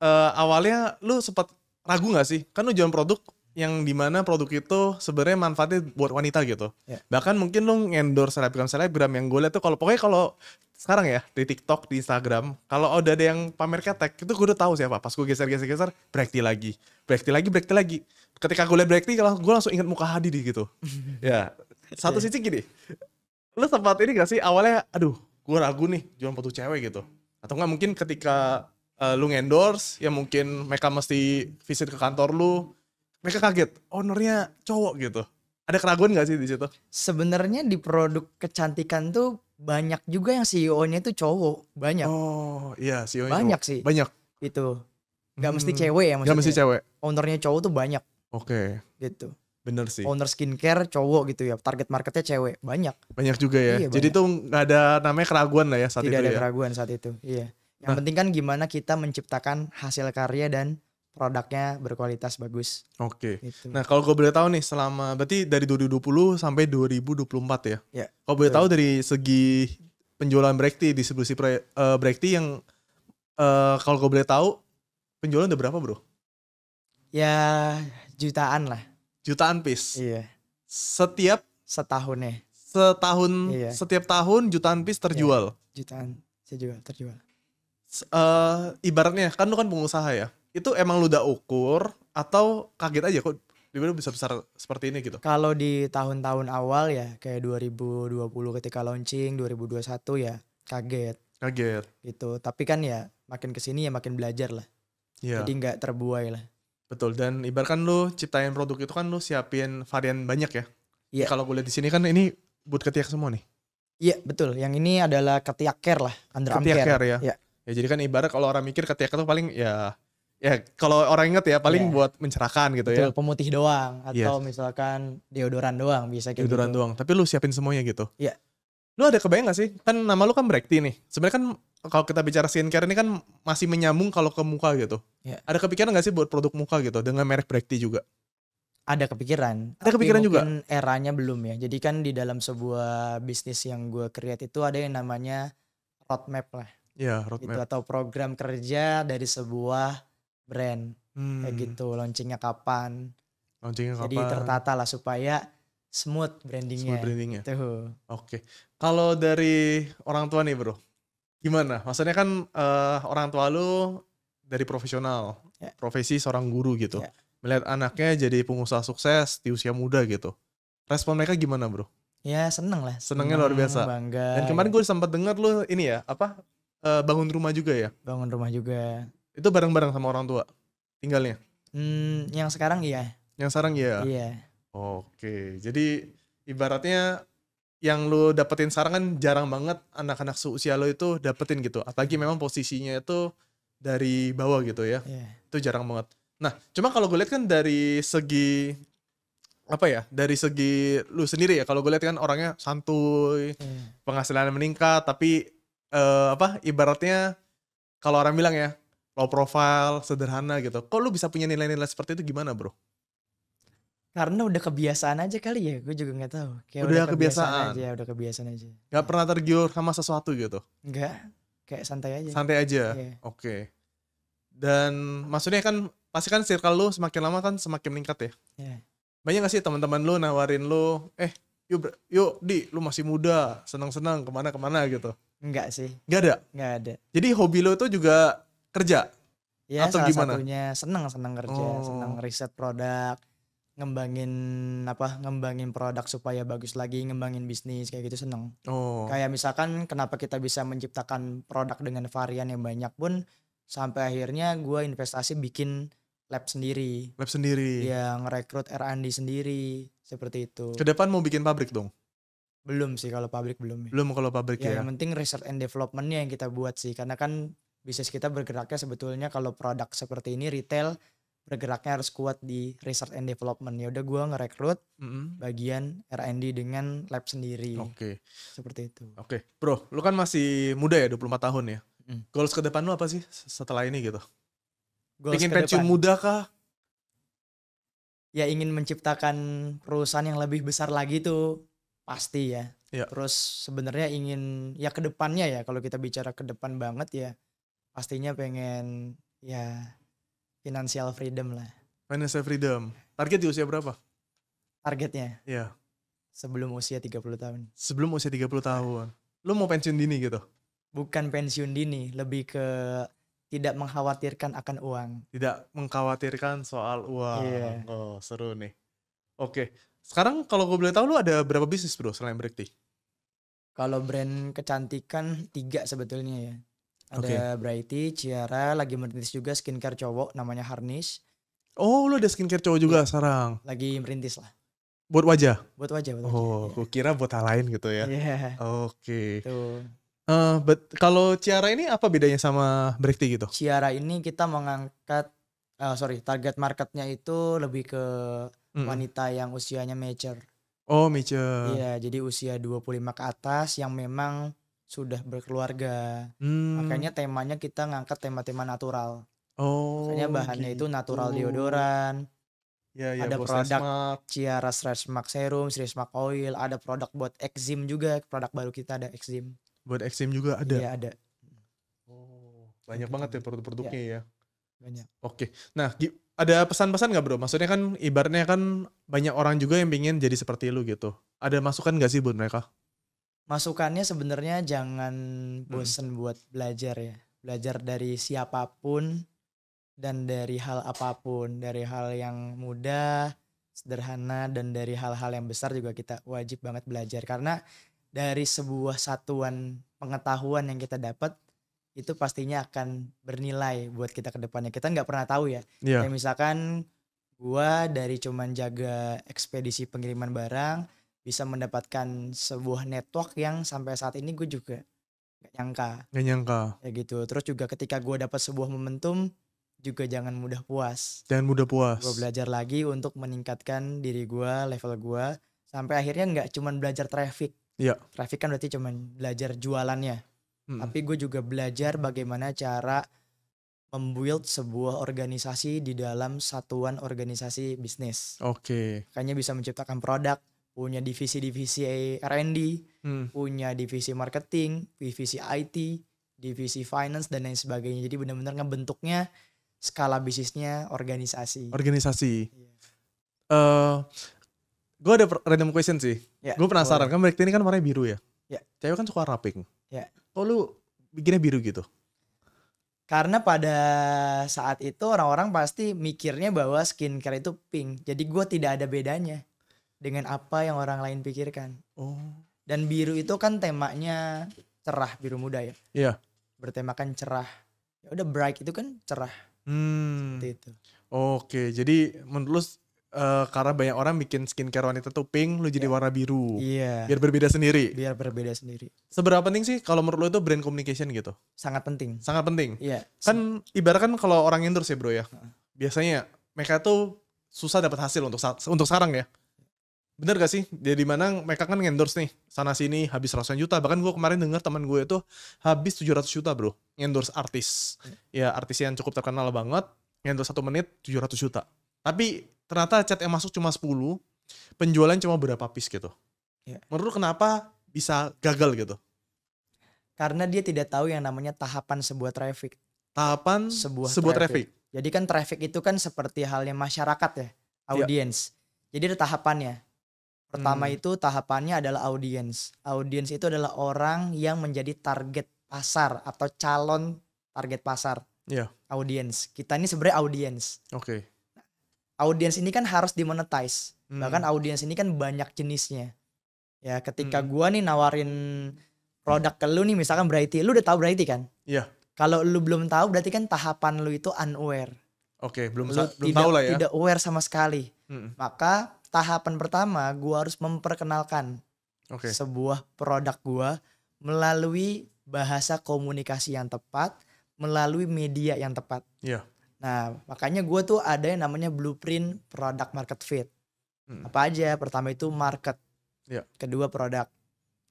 uh, awalnya lu sempat ragu nggak sih? Kan lu jualan produk yang dimana produk itu sebenarnya manfaatnya buat wanita gitu. Yeah. Bahkan mungkin lu endorse selebgram selebgram yang gue liat tuh kalau pokoknya kalau sekarang ya di TikTok, di Instagram, kalau udah ada yang pamer ketek itu gue udah tahu siapa. Pas gue geser-geser-geser, Brekti lagi, Brekti lagi, Brekti lagi. Ketika gue liat Brekti, gue langsung inget muka Hadi gitu. ya, satu iya. sisi gini, lu sempat ini gak sih awalnya, aduh, gue ragu nih jualan foto cewek gitu atau enggak mungkin ketika uh, lu endorse ya mungkin mereka mesti visit ke kantor lu mereka kaget ownernya oh, cowok gitu ada keraguan gak sih di situ sebenarnya di produk kecantikan tuh banyak juga yang CEO-nya itu cowok banyak oh iya CEO banyak cowok. sih banyak itu nggak hmm. mesti cewek ya maksudnya nggak mesti cewek ownernya cowok tuh banyak oke okay. gitu Bener sih. Owner skincare cowok gitu ya. Target marketnya cewek banyak. Banyak juga ya. Iya, Jadi tuh gak ada namanya keraguan lah ya saat Tidak itu. Tidak ada ya. keraguan saat itu. Iya. Yang nah. penting kan gimana kita menciptakan hasil karya dan produknya berkualitas bagus. Oke. Okay. Gitu. Nah kalau gue boleh tahu nih selama berarti dari 2020 sampai 2024 ya. Iya. Kalau boleh tahu dari segi penjualan Brekti distribusi pre, uh, eh, Brekti yang uh, kalau gue boleh tahu penjualan udah berapa bro? Ya jutaan lah jutaan piece. Iya. Setiap setahun Setahun iya. setiap tahun jutaan piece iya. terjual. Iya, jutaan terjual terjual. Uh, ibaratnya kan lu kan pengusaha ya. Itu emang lu udah ukur atau kaget aja kok tiba bisa besar seperti ini gitu? Kalau di tahun-tahun awal ya kayak 2020 ketika launching 2021 ya kaget. Kaget. Gitu. Tapi kan ya makin kesini ya makin belajar lah. Yeah. Jadi nggak terbuai lah. Betul. Dan ibaratkan lu ciptain produk itu kan lu siapin varian banyak ya. Iya. Kalau gue lihat di sini kan ini buat ketiak semua nih. Iya, betul. Yang ini adalah ketiak care lah, underarm ketiak care. care ya. Iya. Ya jadi kan ibarat kalau orang mikir ketiak itu paling ya ya kalau orang inget ya paling yeah. buat mencerahkan gitu ya. Betul, ya pemutih doang atau yes. misalkan deodoran doang bisa gitu deodoran doang tapi lu siapin semuanya gitu iya yeah lu ada kebayang gak sih kan nama lu kan Brekti nih sebenarnya kan kalau kita bicara skincare ini kan masih menyambung kalau ke muka gitu ya. ada kepikiran gak sih buat produk muka gitu dengan merek Brekti juga ada kepikiran ada kepikiran juga eranya belum ya jadi kan di dalam sebuah bisnis yang gue create itu ada yang namanya roadmap lah ya roadmap gitu, atau program kerja dari sebuah brand hmm. kayak gitu launchingnya kapan launchingnya kapan jadi tertata lah supaya smooth brandingnya. Smooth brandingnya. Oke. Okay. Kalau dari orang tua nih bro, gimana? Maksudnya kan uh, orang tua lu dari profesional, yeah. profesi seorang guru gitu. Yeah. Melihat anaknya jadi pengusaha sukses di usia muda gitu. Respon mereka gimana bro? Ya seneng lah. Senengnya luar biasa. Bangga. Dan kemarin ya. gue sempat denger lu ini ya, apa, uh, bangun rumah juga ya? Bangun rumah juga. Itu bareng-bareng sama orang tua tinggalnya? Hmm, yang sekarang iya. Yang sekarang iya? Iya Oke, jadi ibaratnya yang lu dapetin sekarang kan jarang banget anak-anak seusia lo itu dapetin gitu. Apalagi memang posisinya itu dari bawah gitu ya. Yeah. Itu jarang banget. Nah, cuma kalau gue lihat kan dari segi apa ya? Dari segi lu sendiri ya. Kalau gue lihat kan orangnya santuy, yeah. penghasilan meningkat, tapi uh, apa? Ibaratnya kalau orang bilang ya low profile, sederhana gitu. Kok lu bisa punya nilai-nilai seperti itu gimana, Bro? karena udah kebiasaan aja kali ya gue juga nggak tahu kayak udah, udah kebiasaan. kebiasaan aja udah kebiasaan aja nggak pernah tergiur sama sesuatu gitu nggak kayak santai aja santai aja yeah. oke okay. dan maksudnya kan pasti kan circle lu semakin lama kan semakin meningkat ya yeah. banyak gak sih teman-teman lu nawarin lu eh yuk yuk di lu masih muda senang-senang kemana-kemana gitu Nggak sih nggak ada Nggak ada jadi hobi lu itu juga kerja ya, atau salah gimana? satunya senang senang kerja, oh. seneng riset produk, ngembangin apa ngembangin produk supaya bagus lagi ngembangin bisnis kayak gitu seneng oh. kayak misalkan kenapa kita bisa menciptakan produk dengan varian yang banyak pun sampai akhirnya gue investasi bikin lab sendiri lab sendiri ya ngerekrut R&D sendiri seperti itu ke depan mau bikin pabrik dong belum sih kalau pabrik belum ya. belum kalau pabrik ya, ya yang penting research and developmentnya yang kita buat sih karena kan bisnis kita bergeraknya sebetulnya kalau produk seperti ini retail bergeraknya harus kuat di research and development. Ya udah gue ngerekrut mm -hmm. bagian R&D dengan lab sendiri. Oke. Okay. Seperti itu. Oke, okay. Bro, lu kan masih muda ya 24 tahun ya. Mm. Goals ke depan lu apa sih setelah ini gitu? Goals ingin pensiun muda kah? Ya ingin menciptakan perusahaan yang lebih besar lagi tuh pasti ya. ya. Terus sebenarnya ingin ya ke depannya ya kalau kita bicara ke depan banget ya pastinya pengen ya financial freedom lah. Financial freedom. Target di usia berapa? Targetnya? Iya. Yeah. Sebelum usia 30 tahun. Sebelum usia 30 tahun. Lu mau pensiun dini gitu? Bukan pensiun dini, lebih ke tidak mengkhawatirkan akan uang. Tidak mengkhawatirkan soal uang. Yeah. Oh, seru nih. Oke. Sekarang kalau gue boleh tahu lu ada berapa bisnis bro selain Brekti? Kalau brand kecantikan tiga sebetulnya ya. Ada okay. Brighty, Ciara, lagi merintis juga skincare cowok namanya Harnish. Oh, lu ada skincare cowok juga ya. sekarang. Lagi merintis lah. Buat wajah? Buat wajah, buat oh, wajah. Oh, ya. kira buat hal lain gitu ya. Iya. Yeah. Oke. Okay. Gitu. Uh, eh, kalau Ciara ini apa bedanya sama Brighty gitu? Ciara ini kita mengangkat uh, sorry, target marketnya itu lebih ke hmm. wanita yang usianya mature. Oh, mature. Iya, jadi usia 25 ke atas yang memang sudah berkeluarga. Hmm. Makanya temanya kita ngangkat tema-tema natural. Oh. Makanya bahannya gitu. itu natural deodoran. Ya, ya, ada produk Resmark. Ciara Resmark Serum, Resmark Oil, ada produk buat eczim juga, produk baru kita ada eczim. Buat eczim juga ada. Iya, ada. Oh, banyak Betul. banget ya produk-produknya ya. ya. Banyak. Oke. Nah, ada pesan-pesan nggak bro? Maksudnya kan ibaratnya kan banyak orang juga yang pingin jadi seperti lu gitu. Ada masukan nggak sih buat mereka? masukannya sebenarnya jangan hmm. bosen hmm. buat belajar ya belajar dari siapapun dan dari hal apapun dari hal yang mudah sederhana dan dari hal-hal yang besar juga kita wajib banget belajar karena dari sebuah satuan pengetahuan yang kita dapat itu pastinya akan bernilai buat kita ke depannya. Kita nggak pernah tahu ya. Yeah. Kayak misalkan gua dari cuman jaga ekspedisi pengiriman barang bisa mendapatkan sebuah network yang sampai saat ini gue juga gak nyangka gak nyangka ya gitu terus juga ketika gue dapat sebuah momentum juga jangan mudah puas jangan mudah puas gue belajar lagi untuk meningkatkan diri gue level gue sampai akhirnya nggak cuman belajar traffic Iya. traffic kan berarti cuman belajar jualannya hmm. tapi gue juga belajar bagaimana cara membuild sebuah organisasi di dalam satuan organisasi bisnis oke okay. makanya bisa menciptakan produk punya divisi-divisi R&D, hmm. punya divisi marketing, divisi IT, divisi finance dan lain sebagainya. Jadi benar-benar ngebentuknya skala bisnisnya organisasi. Organisasi. Yeah. Iya. Uh, gue ada random question sih. Yeah, gue penasaran kan mereka ini kan warnanya biru ya. Ya. Cewek kan suka rapping. Ya. Kok lu bikinnya biru gitu? Karena pada saat itu orang-orang pasti mikirnya bahwa skincare itu pink. Jadi gue tidak ada bedanya dengan apa yang orang lain pikirkan. Oh. Dan biru itu kan temanya cerah biru muda ya. Iya. Yeah. Bertemakan cerah. Ya udah bright itu kan cerah. Hmm. Seperti itu. Oke, jadi menurut lu uh, karena banyak orang bikin skincare wanita tuh pink, lu jadi yeah. warna biru. Iya. Yeah. Biar berbeda sendiri. Biar berbeda sendiri. Seberapa penting sih kalau menurut lu itu brand communication gitu? Sangat penting. Sangat penting. Iya. Yeah. Kan kan kalau orang endorse ya, Bro ya. Uh. Biasanya mereka tuh susah dapat hasil untuk untuk sekarang ya bener gak sih? Jadi mana mereka kan endorse nih sana sini habis ratusan juta. Bahkan gue kemarin dengar teman gue itu habis 700 juta bro endorse artis. Hmm. Ya artis yang cukup terkenal banget endorse satu menit 700 juta. Tapi ternyata chat yang masuk cuma 10, penjualan cuma berapa piece gitu. Ya. Menurut kenapa bisa gagal gitu? Karena dia tidak tahu yang namanya tahapan sebuah traffic. Tahapan sebuah, sebuah traffic. traffic. Jadi kan traffic itu kan seperti halnya masyarakat ya, ya. audience Ya. Jadi ada tahapannya Pertama hmm. itu tahapannya adalah audiens. Audiens itu adalah orang yang menjadi target pasar atau calon target pasar. Iya. Yeah. Audiens. Kita ini sebenarnya audiens. Oke. Okay. Audiens ini kan harus dimonetize. Hmm. Bahkan audiens ini kan banyak jenisnya. Ya, ketika hmm. gua nih nawarin produk ke lu nih misalkan Brighty, lu udah tahu Brighty kan? Iya. Yeah. Kalau lu belum tahu berarti kan tahapan lu itu unaware. Oke, okay, belum lu belum tidak, tahu lah ya. Tidak aware sama sekali. Hmm. Maka tahapan pertama gue harus memperkenalkan okay. sebuah produk gue melalui bahasa komunikasi yang tepat melalui media yang tepat. Yeah. Nah makanya gue tuh ada yang namanya blueprint produk market fit. Hmm. Apa aja? Pertama itu market, yeah. kedua produk,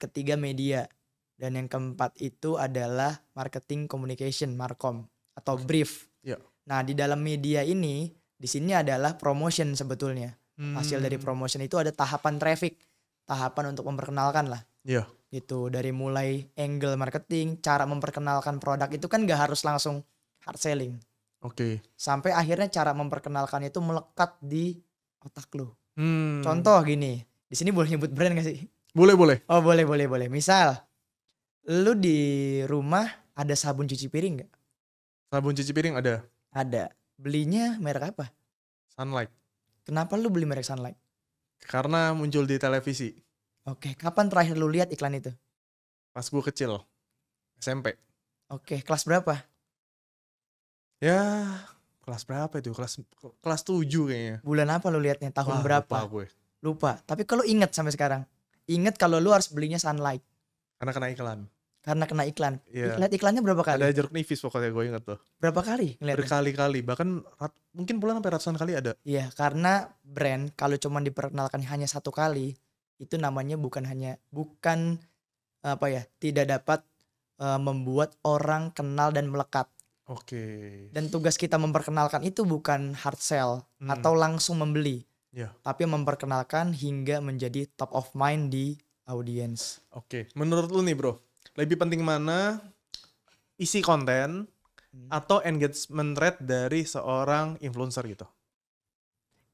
ketiga media, dan yang keempat itu adalah marketing communication markom atau brief. Yeah. Nah di dalam media ini di sini adalah promotion sebetulnya. Hmm. Hasil dari hmm. promotion itu ada tahapan traffic, tahapan untuk memperkenalkan lah. Iya. Yeah. Gitu dari mulai angle marketing, cara memperkenalkan produk itu kan gak harus langsung hard selling. Oke. Okay. Sampai akhirnya cara memperkenalkan itu melekat di otak lo. Hmm. Contoh gini, di sini boleh nyebut brand gak sih? Boleh boleh. Oh boleh boleh boleh. Misal, lu di rumah ada sabun cuci piring gak? Sabun cuci piring ada. Ada. Belinya merek apa? Sunlight. Kenapa lu beli merek Sunlight? Karena muncul di televisi. Oke, kapan terakhir lu lihat iklan itu? Pas gua kecil, SMP. Oke, kelas berapa? Ya, kelas berapa itu? Kelas kelas 7 kayaknya. Bulan apa lu lihatnya? Tahun Wah, berapa? Lupa gue. Lupa. Tapi kalau inget sampai sekarang. ingat kalau lu harus belinya Sunlight. Karena kena iklan karena kena iklan. Yeah. Lihat iklannya berapa kali? Ada jeruk nipis pokoknya gue ingat tuh. Berapa kali? Berkali-kali, bahkan mungkin pulang sampai ratusan kali ada. Iya, yeah, karena brand kalau cuma diperkenalkan hanya satu kali, itu namanya bukan hanya bukan apa ya, tidak dapat uh, membuat orang kenal dan melekat. Oke. Okay. Dan tugas kita memperkenalkan itu bukan hard sell hmm. atau langsung membeli. Yeah. Tapi memperkenalkan hingga menjadi top of mind di audience. Oke, okay. menurut lu nih, Bro lebih penting mana isi konten hmm. atau engagement rate dari seorang influencer gitu?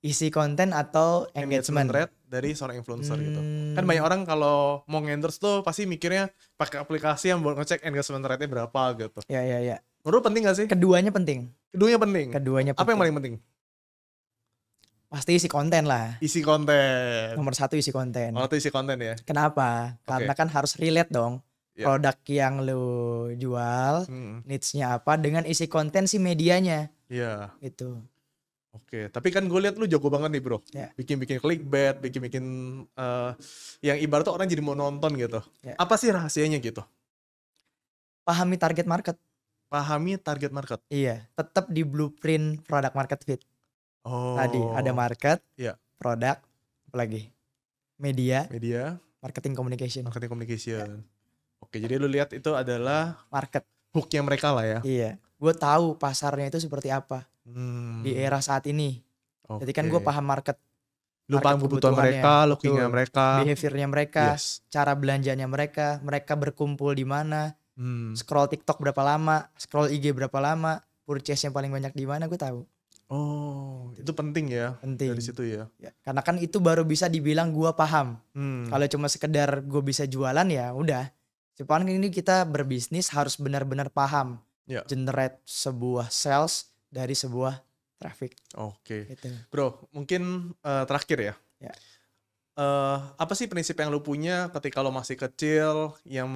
Isi konten atau engagement, engagement rate dari seorang influencer hmm. gitu. Kan hmm. banyak orang kalau mau endorse tuh pasti mikirnya pakai aplikasi yang buat ngecek engagement rate-nya berapa gitu. Ya ya ya. Menurut penting gak sih? Keduanya penting. Keduanya penting. Keduanya penting. Apa yang paling penting? Pasti isi konten lah. Isi konten. Nomor satu isi konten. Nomor oh, satu isi konten ya. Kenapa? Okay. Karena kan harus relate dong yeah. produk yang lu jual, hmm. needs nya apa dengan isi konten si medianya. Iya. Yeah. Itu. Oke, okay. tapi kan gue lihat lu jago banget nih bro, yeah. bikin-bikin clickbait, bikin-bikin uh, yang ibaratnya orang jadi mau nonton gitu. Yeah. Apa sih rahasianya gitu? Pahami target market. Pahami target market. Iya, tetap di blueprint product market fit. Oh. Tadi ada market, yeah. produk, apalagi media, media, marketing communication. Marketing communication. Yeah Oke, jadi lu lihat itu adalah market hooknya mereka lah ya. Iya, gue tahu pasarnya itu seperti apa hmm. di era saat ini. Okay. Jadi kan gue paham market. Lu paham kebutuhan mereka, lookingnya mereka, behaviornya mereka, yes. cara belanjanya mereka, mereka berkumpul di mana, hmm. scroll TikTok berapa lama, scroll IG berapa lama, purchase yang paling banyak di mana gue tahu. Oh, itu penting ya. Penting. Dari situ ya. ya karena kan itu baru bisa dibilang gue paham. Hmm. Kalau cuma sekedar gue bisa jualan ya udah. Cuman ini kita berbisnis harus benar-benar paham yeah. generate sebuah sales dari sebuah traffic. Oke. Okay. Gitu. Bro, mungkin uh, terakhir ya. Yeah. Ya. Uh, apa sih prinsip yang lu punya ketika lu masih kecil yang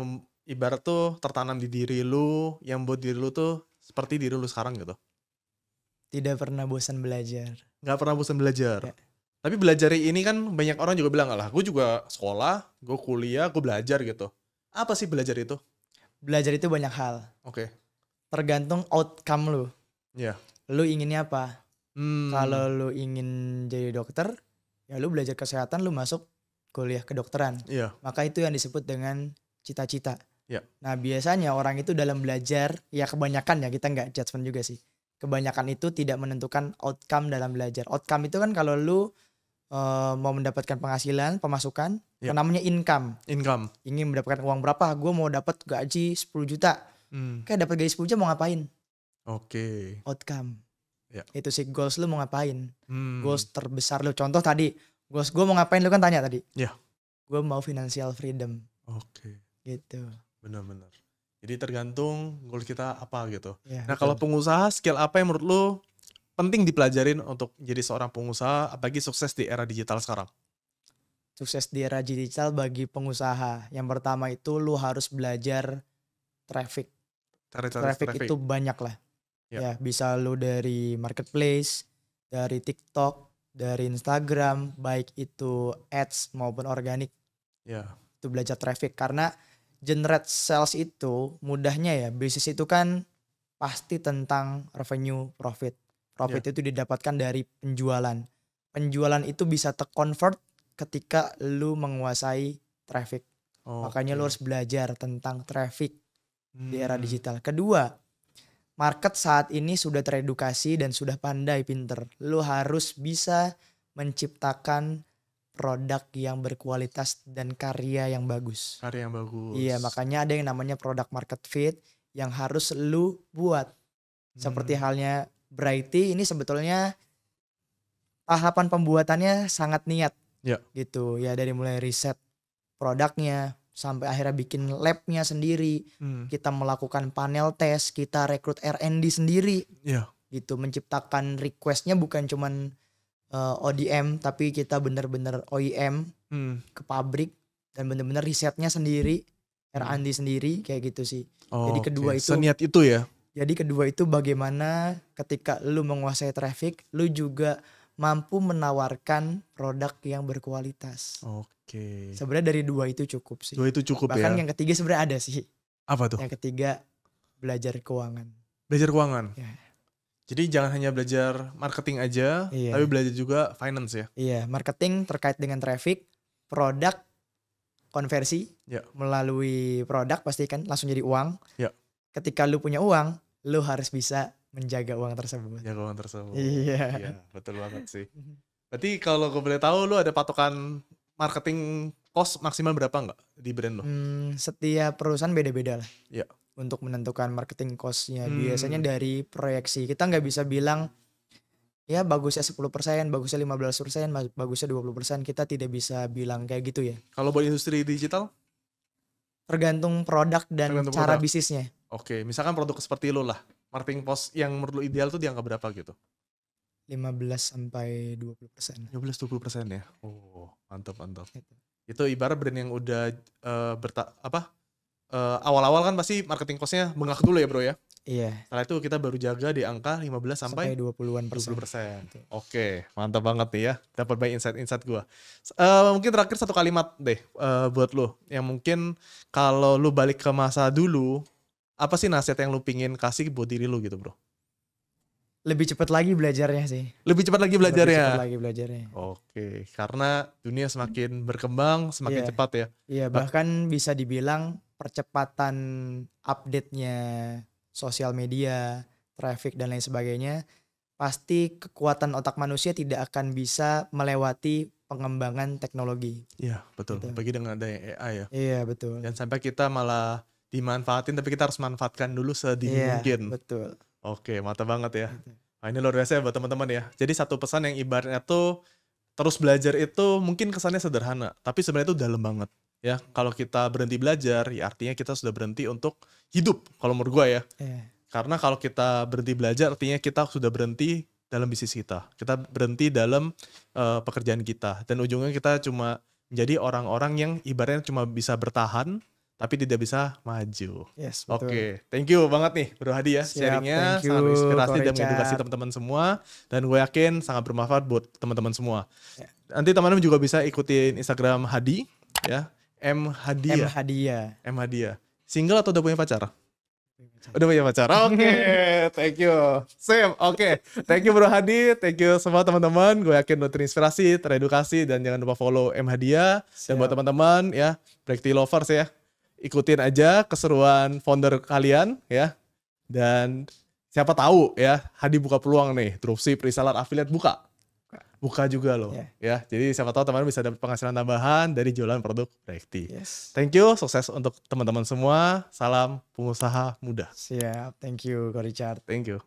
ibarat tuh tertanam di diri lu yang buat diri lu tuh seperti diri lu sekarang gitu? Tidak pernah bosan belajar. Gak pernah bosan belajar. Yeah. Tapi belajar ini kan banyak orang juga bilang lah, gue juga sekolah, gue kuliah, gue belajar gitu. Apa sih belajar itu? Belajar itu banyak hal. Oke. Okay. Tergantung outcome lu. Iya. Yeah. Lu inginnya apa? Hmm. Kalau lu ingin jadi dokter, ya lu belajar kesehatan, lu masuk kuliah kedokteran. Iya. Yeah. Maka itu yang disebut dengan cita-cita. Iya. Yeah. Nah biasanya orang itu dalam belajar, ya kebanyakan ya kita nggak judgement juga sih. Kebanyakan itu tidak menentukan outcome dalam belajar. Outcome itu kan kalau lu uh, mau mendapatkan penghasilan, pemasukan, yep. Iya. namanya income. Income. Ingin mendapatkan uang berapa? Gue mau dapat gaji 10 juta. Hmm. Kayak dapat gaji 10 juta mau ngapain? Oke. Okay. Outcome. Yep. Ya. Itu sih goals lu mau ngapain? Hmm. Goals terbesar lu. Contoh tadi, goals gue mau ngapain lu kan tanya tadi. Iya. Yeah. Gue mau financial freedom. Oke. Okay. Gitu. Benar-benar. Jadi tergantung goal kita apa gitu. Ya, nah kalau pengusaha skill apa yang menurut lu penting dipelajarin untuk jadi seorang pengusaha apalagi sukses di era digital sekarang? Sukses di era digital bagi pengusaha. Yang pertama itu lu harus belajar traffic. Traffic, traffic, traffic. itu banyak lah. Yep. Ya. ya, bisa lu dari marketplace, dari TikTok, dari Instagram, baik itu ads maupun organik. Ya. Yeah. Itu belajar traffic karena generate sales itu mudahnya ya bisnis itu kan pasti tentang revenue profit Profit yeah. itu didapatkan dari penjualan. Penjualan itu bisa terkonvert ketika lu menguasai traffic. Oh, Makanya okay. lu harus belajar tentang traffic hmm. di era hmm. digital. Kedua, market saat ini sudah teredukasi dan sudah pandai pinter. Lu harus bisa menciptakan produk yang berkualitas dan karya yang bagus. Karya yang bagus. Iya, makanya ada yang namanya product market fit yang harus lu buat. Seperti hmm. halnya Brighty ini sebetulnya tahapan pembuatannya sangat niat. Ya. Gitu. Ya dari mulai riset produknya sampai akhirnya bikin labnya sendiri, hmm. kita melakukan panel tes, kita rekrut R&D sendiri. Ya. Gitu menciptakan requestnya bukan cuman uh, eh, ODM tapi kita bener-bener OEM hmm. ke pabrik dan bener-bener risetnya sendiri R&D hmm. sendiri kayak gitu sih. Oh, Jadi kedua okay. itu seniat itu ya. Jadi kedua itu bagaimana ketika lu menguasai traffic, lu juga mampu menawarkan produk yang berkualitas. Oke. Sebenarnya dari dua itu cukup sih. Dua itu cukup Bahkan ya. Bahkan yang ketiga sebenarnya ada sih. Apa tuh? Yang ketiga belajar keuangan. Belajar keuangan. Ya. Jadi jangan hanya belajar marketing aja, iya. tapi belajar juga finance ya. Iya, marketing terkait dengan traffic, produk konversi ya. melalui produk pasti kan langsung jadi uang. Ya ketika lu punya uang, lu harus bisa menjaga uang tersebut. Menjaga uang tersebut. Iya. Iya, betul banget sih. Mhm. Berarti kalau gue boleh tahu lu ada patokan marketing cost maksimal berapa nggak di brand lo? Hmm, setiap perusahaan beda-beda lah. Iya. Untuk menentukan marketing costnya hmm. biasanya dari proyeksi. Kita nggak bisa bilang ya bagusnya 10%, bagusnya 15%, bagusnya 20%. Kita tidak bisa bilang kayak gitu ya. Kalau buat industri digital? Tergantung produk dan Tergantung cara produk. bisnisnya. Oke, misalkan produk seperti lo lah, marketing post yang menurut lu ideal tuh di angka berapa gitu? 15 sampai 20 persen. 15 20 persen ya. Oh, mantap mantap. Gitu. Itu. ibarat brand yang udah uh, berta apa? Uh, awal-awal kan pasti marketing costnya bengak dulu ya bro ya. Iya. Setelah itu kita baru jaga di angka 15 sampai, sampai 20-an persen. persen. Gitu. Oke, okay, mantap banget nih ya. Dapat banyak insight-insight gua. Uh, mungkin terakhir satu kalimat deh uh, buat lo yang mungkin kalau lo balik ke masa dulu apa sih nasihat yang lu pingin kasih buat diri lu gitu bro? Lebih cepat lagi belajarnya sih. Lebih cepat lagi belajarnya. Lebih cepat lagi belajarnya. Oke, karena dunia semakin berkembang, semakin yeah. cepat ya. Iya, yeah, bahkan bah bisa dibilang percepatan update-nya sosial media, traffic dan lain sebagainya, pasti kekuatan otak manusia tidak akan bisa melewati pengembangan teknologi. Iya, betul. Gitu. Bagi dengan adanya AI ya. Iya, betul. Dan sampai kita malah dimanfaatin tapi kita harus manfaatkan dulu sedini yeah, mungkin. Betul. Oke, mata banget ya. Nah, ini luar biasa ya buat teman-teman ya. Jadi satu pesan yang ibaratnya tuh terus belajar itu mungkin kesannya sederhana, tapi sebenarnya itu dalam banget. Ya, kalau kita berhenti belajar, ya artinya kita sudah berhenti untuk hidup kalau menurut gua ya. Yeah. Karena kalau kita berhenti belajar artinya kita sudah berhenti dalam bisnis kita. Kita berhenti dalam uh, pekerjaan kita dan ujungnya kita cuma menjadi orang-orang yang ibaratnya cuma bisa bertahan tapi tidak bisa maju. Yes, Oke, okay. thank you banget nih Bro Hadi ya sharingnya sangat inspirasi dan mengedukasi teman-teman semua dan gue yakin sangat bermanfaat buat teman-teman semua. Yeah. Nanti teman-teman juga bisa ikutin Instagram Hadi ya, M Hadia. M ya. M ya. Single atau udah punya pacar? Udah punya pacar. Oke, okay. thank you. Same. Oke, okay. thank you Bro Hadi, thank you semua teman-teman. Gue yakin udah terinspirasi, teredukasi dan jangan lupa follow M Hadi ya. dan buat teman-teman ya, Black Tea Lovers ya ikutin aja keseruan founder kalian ya. Dan siapa tahu ya Hadi buka peluang nih dropship reseller affiliate buka. Buka juga loh yeah. ya. Jadi siapa tahu teman-teman bisa dapat penghasilan tambahan dari jualan produk Rekti. Yes. Thank you, sukses untuk teman-teman semua. Salam pengusaha muda. Siap, thank you Ko Richard. Thank you.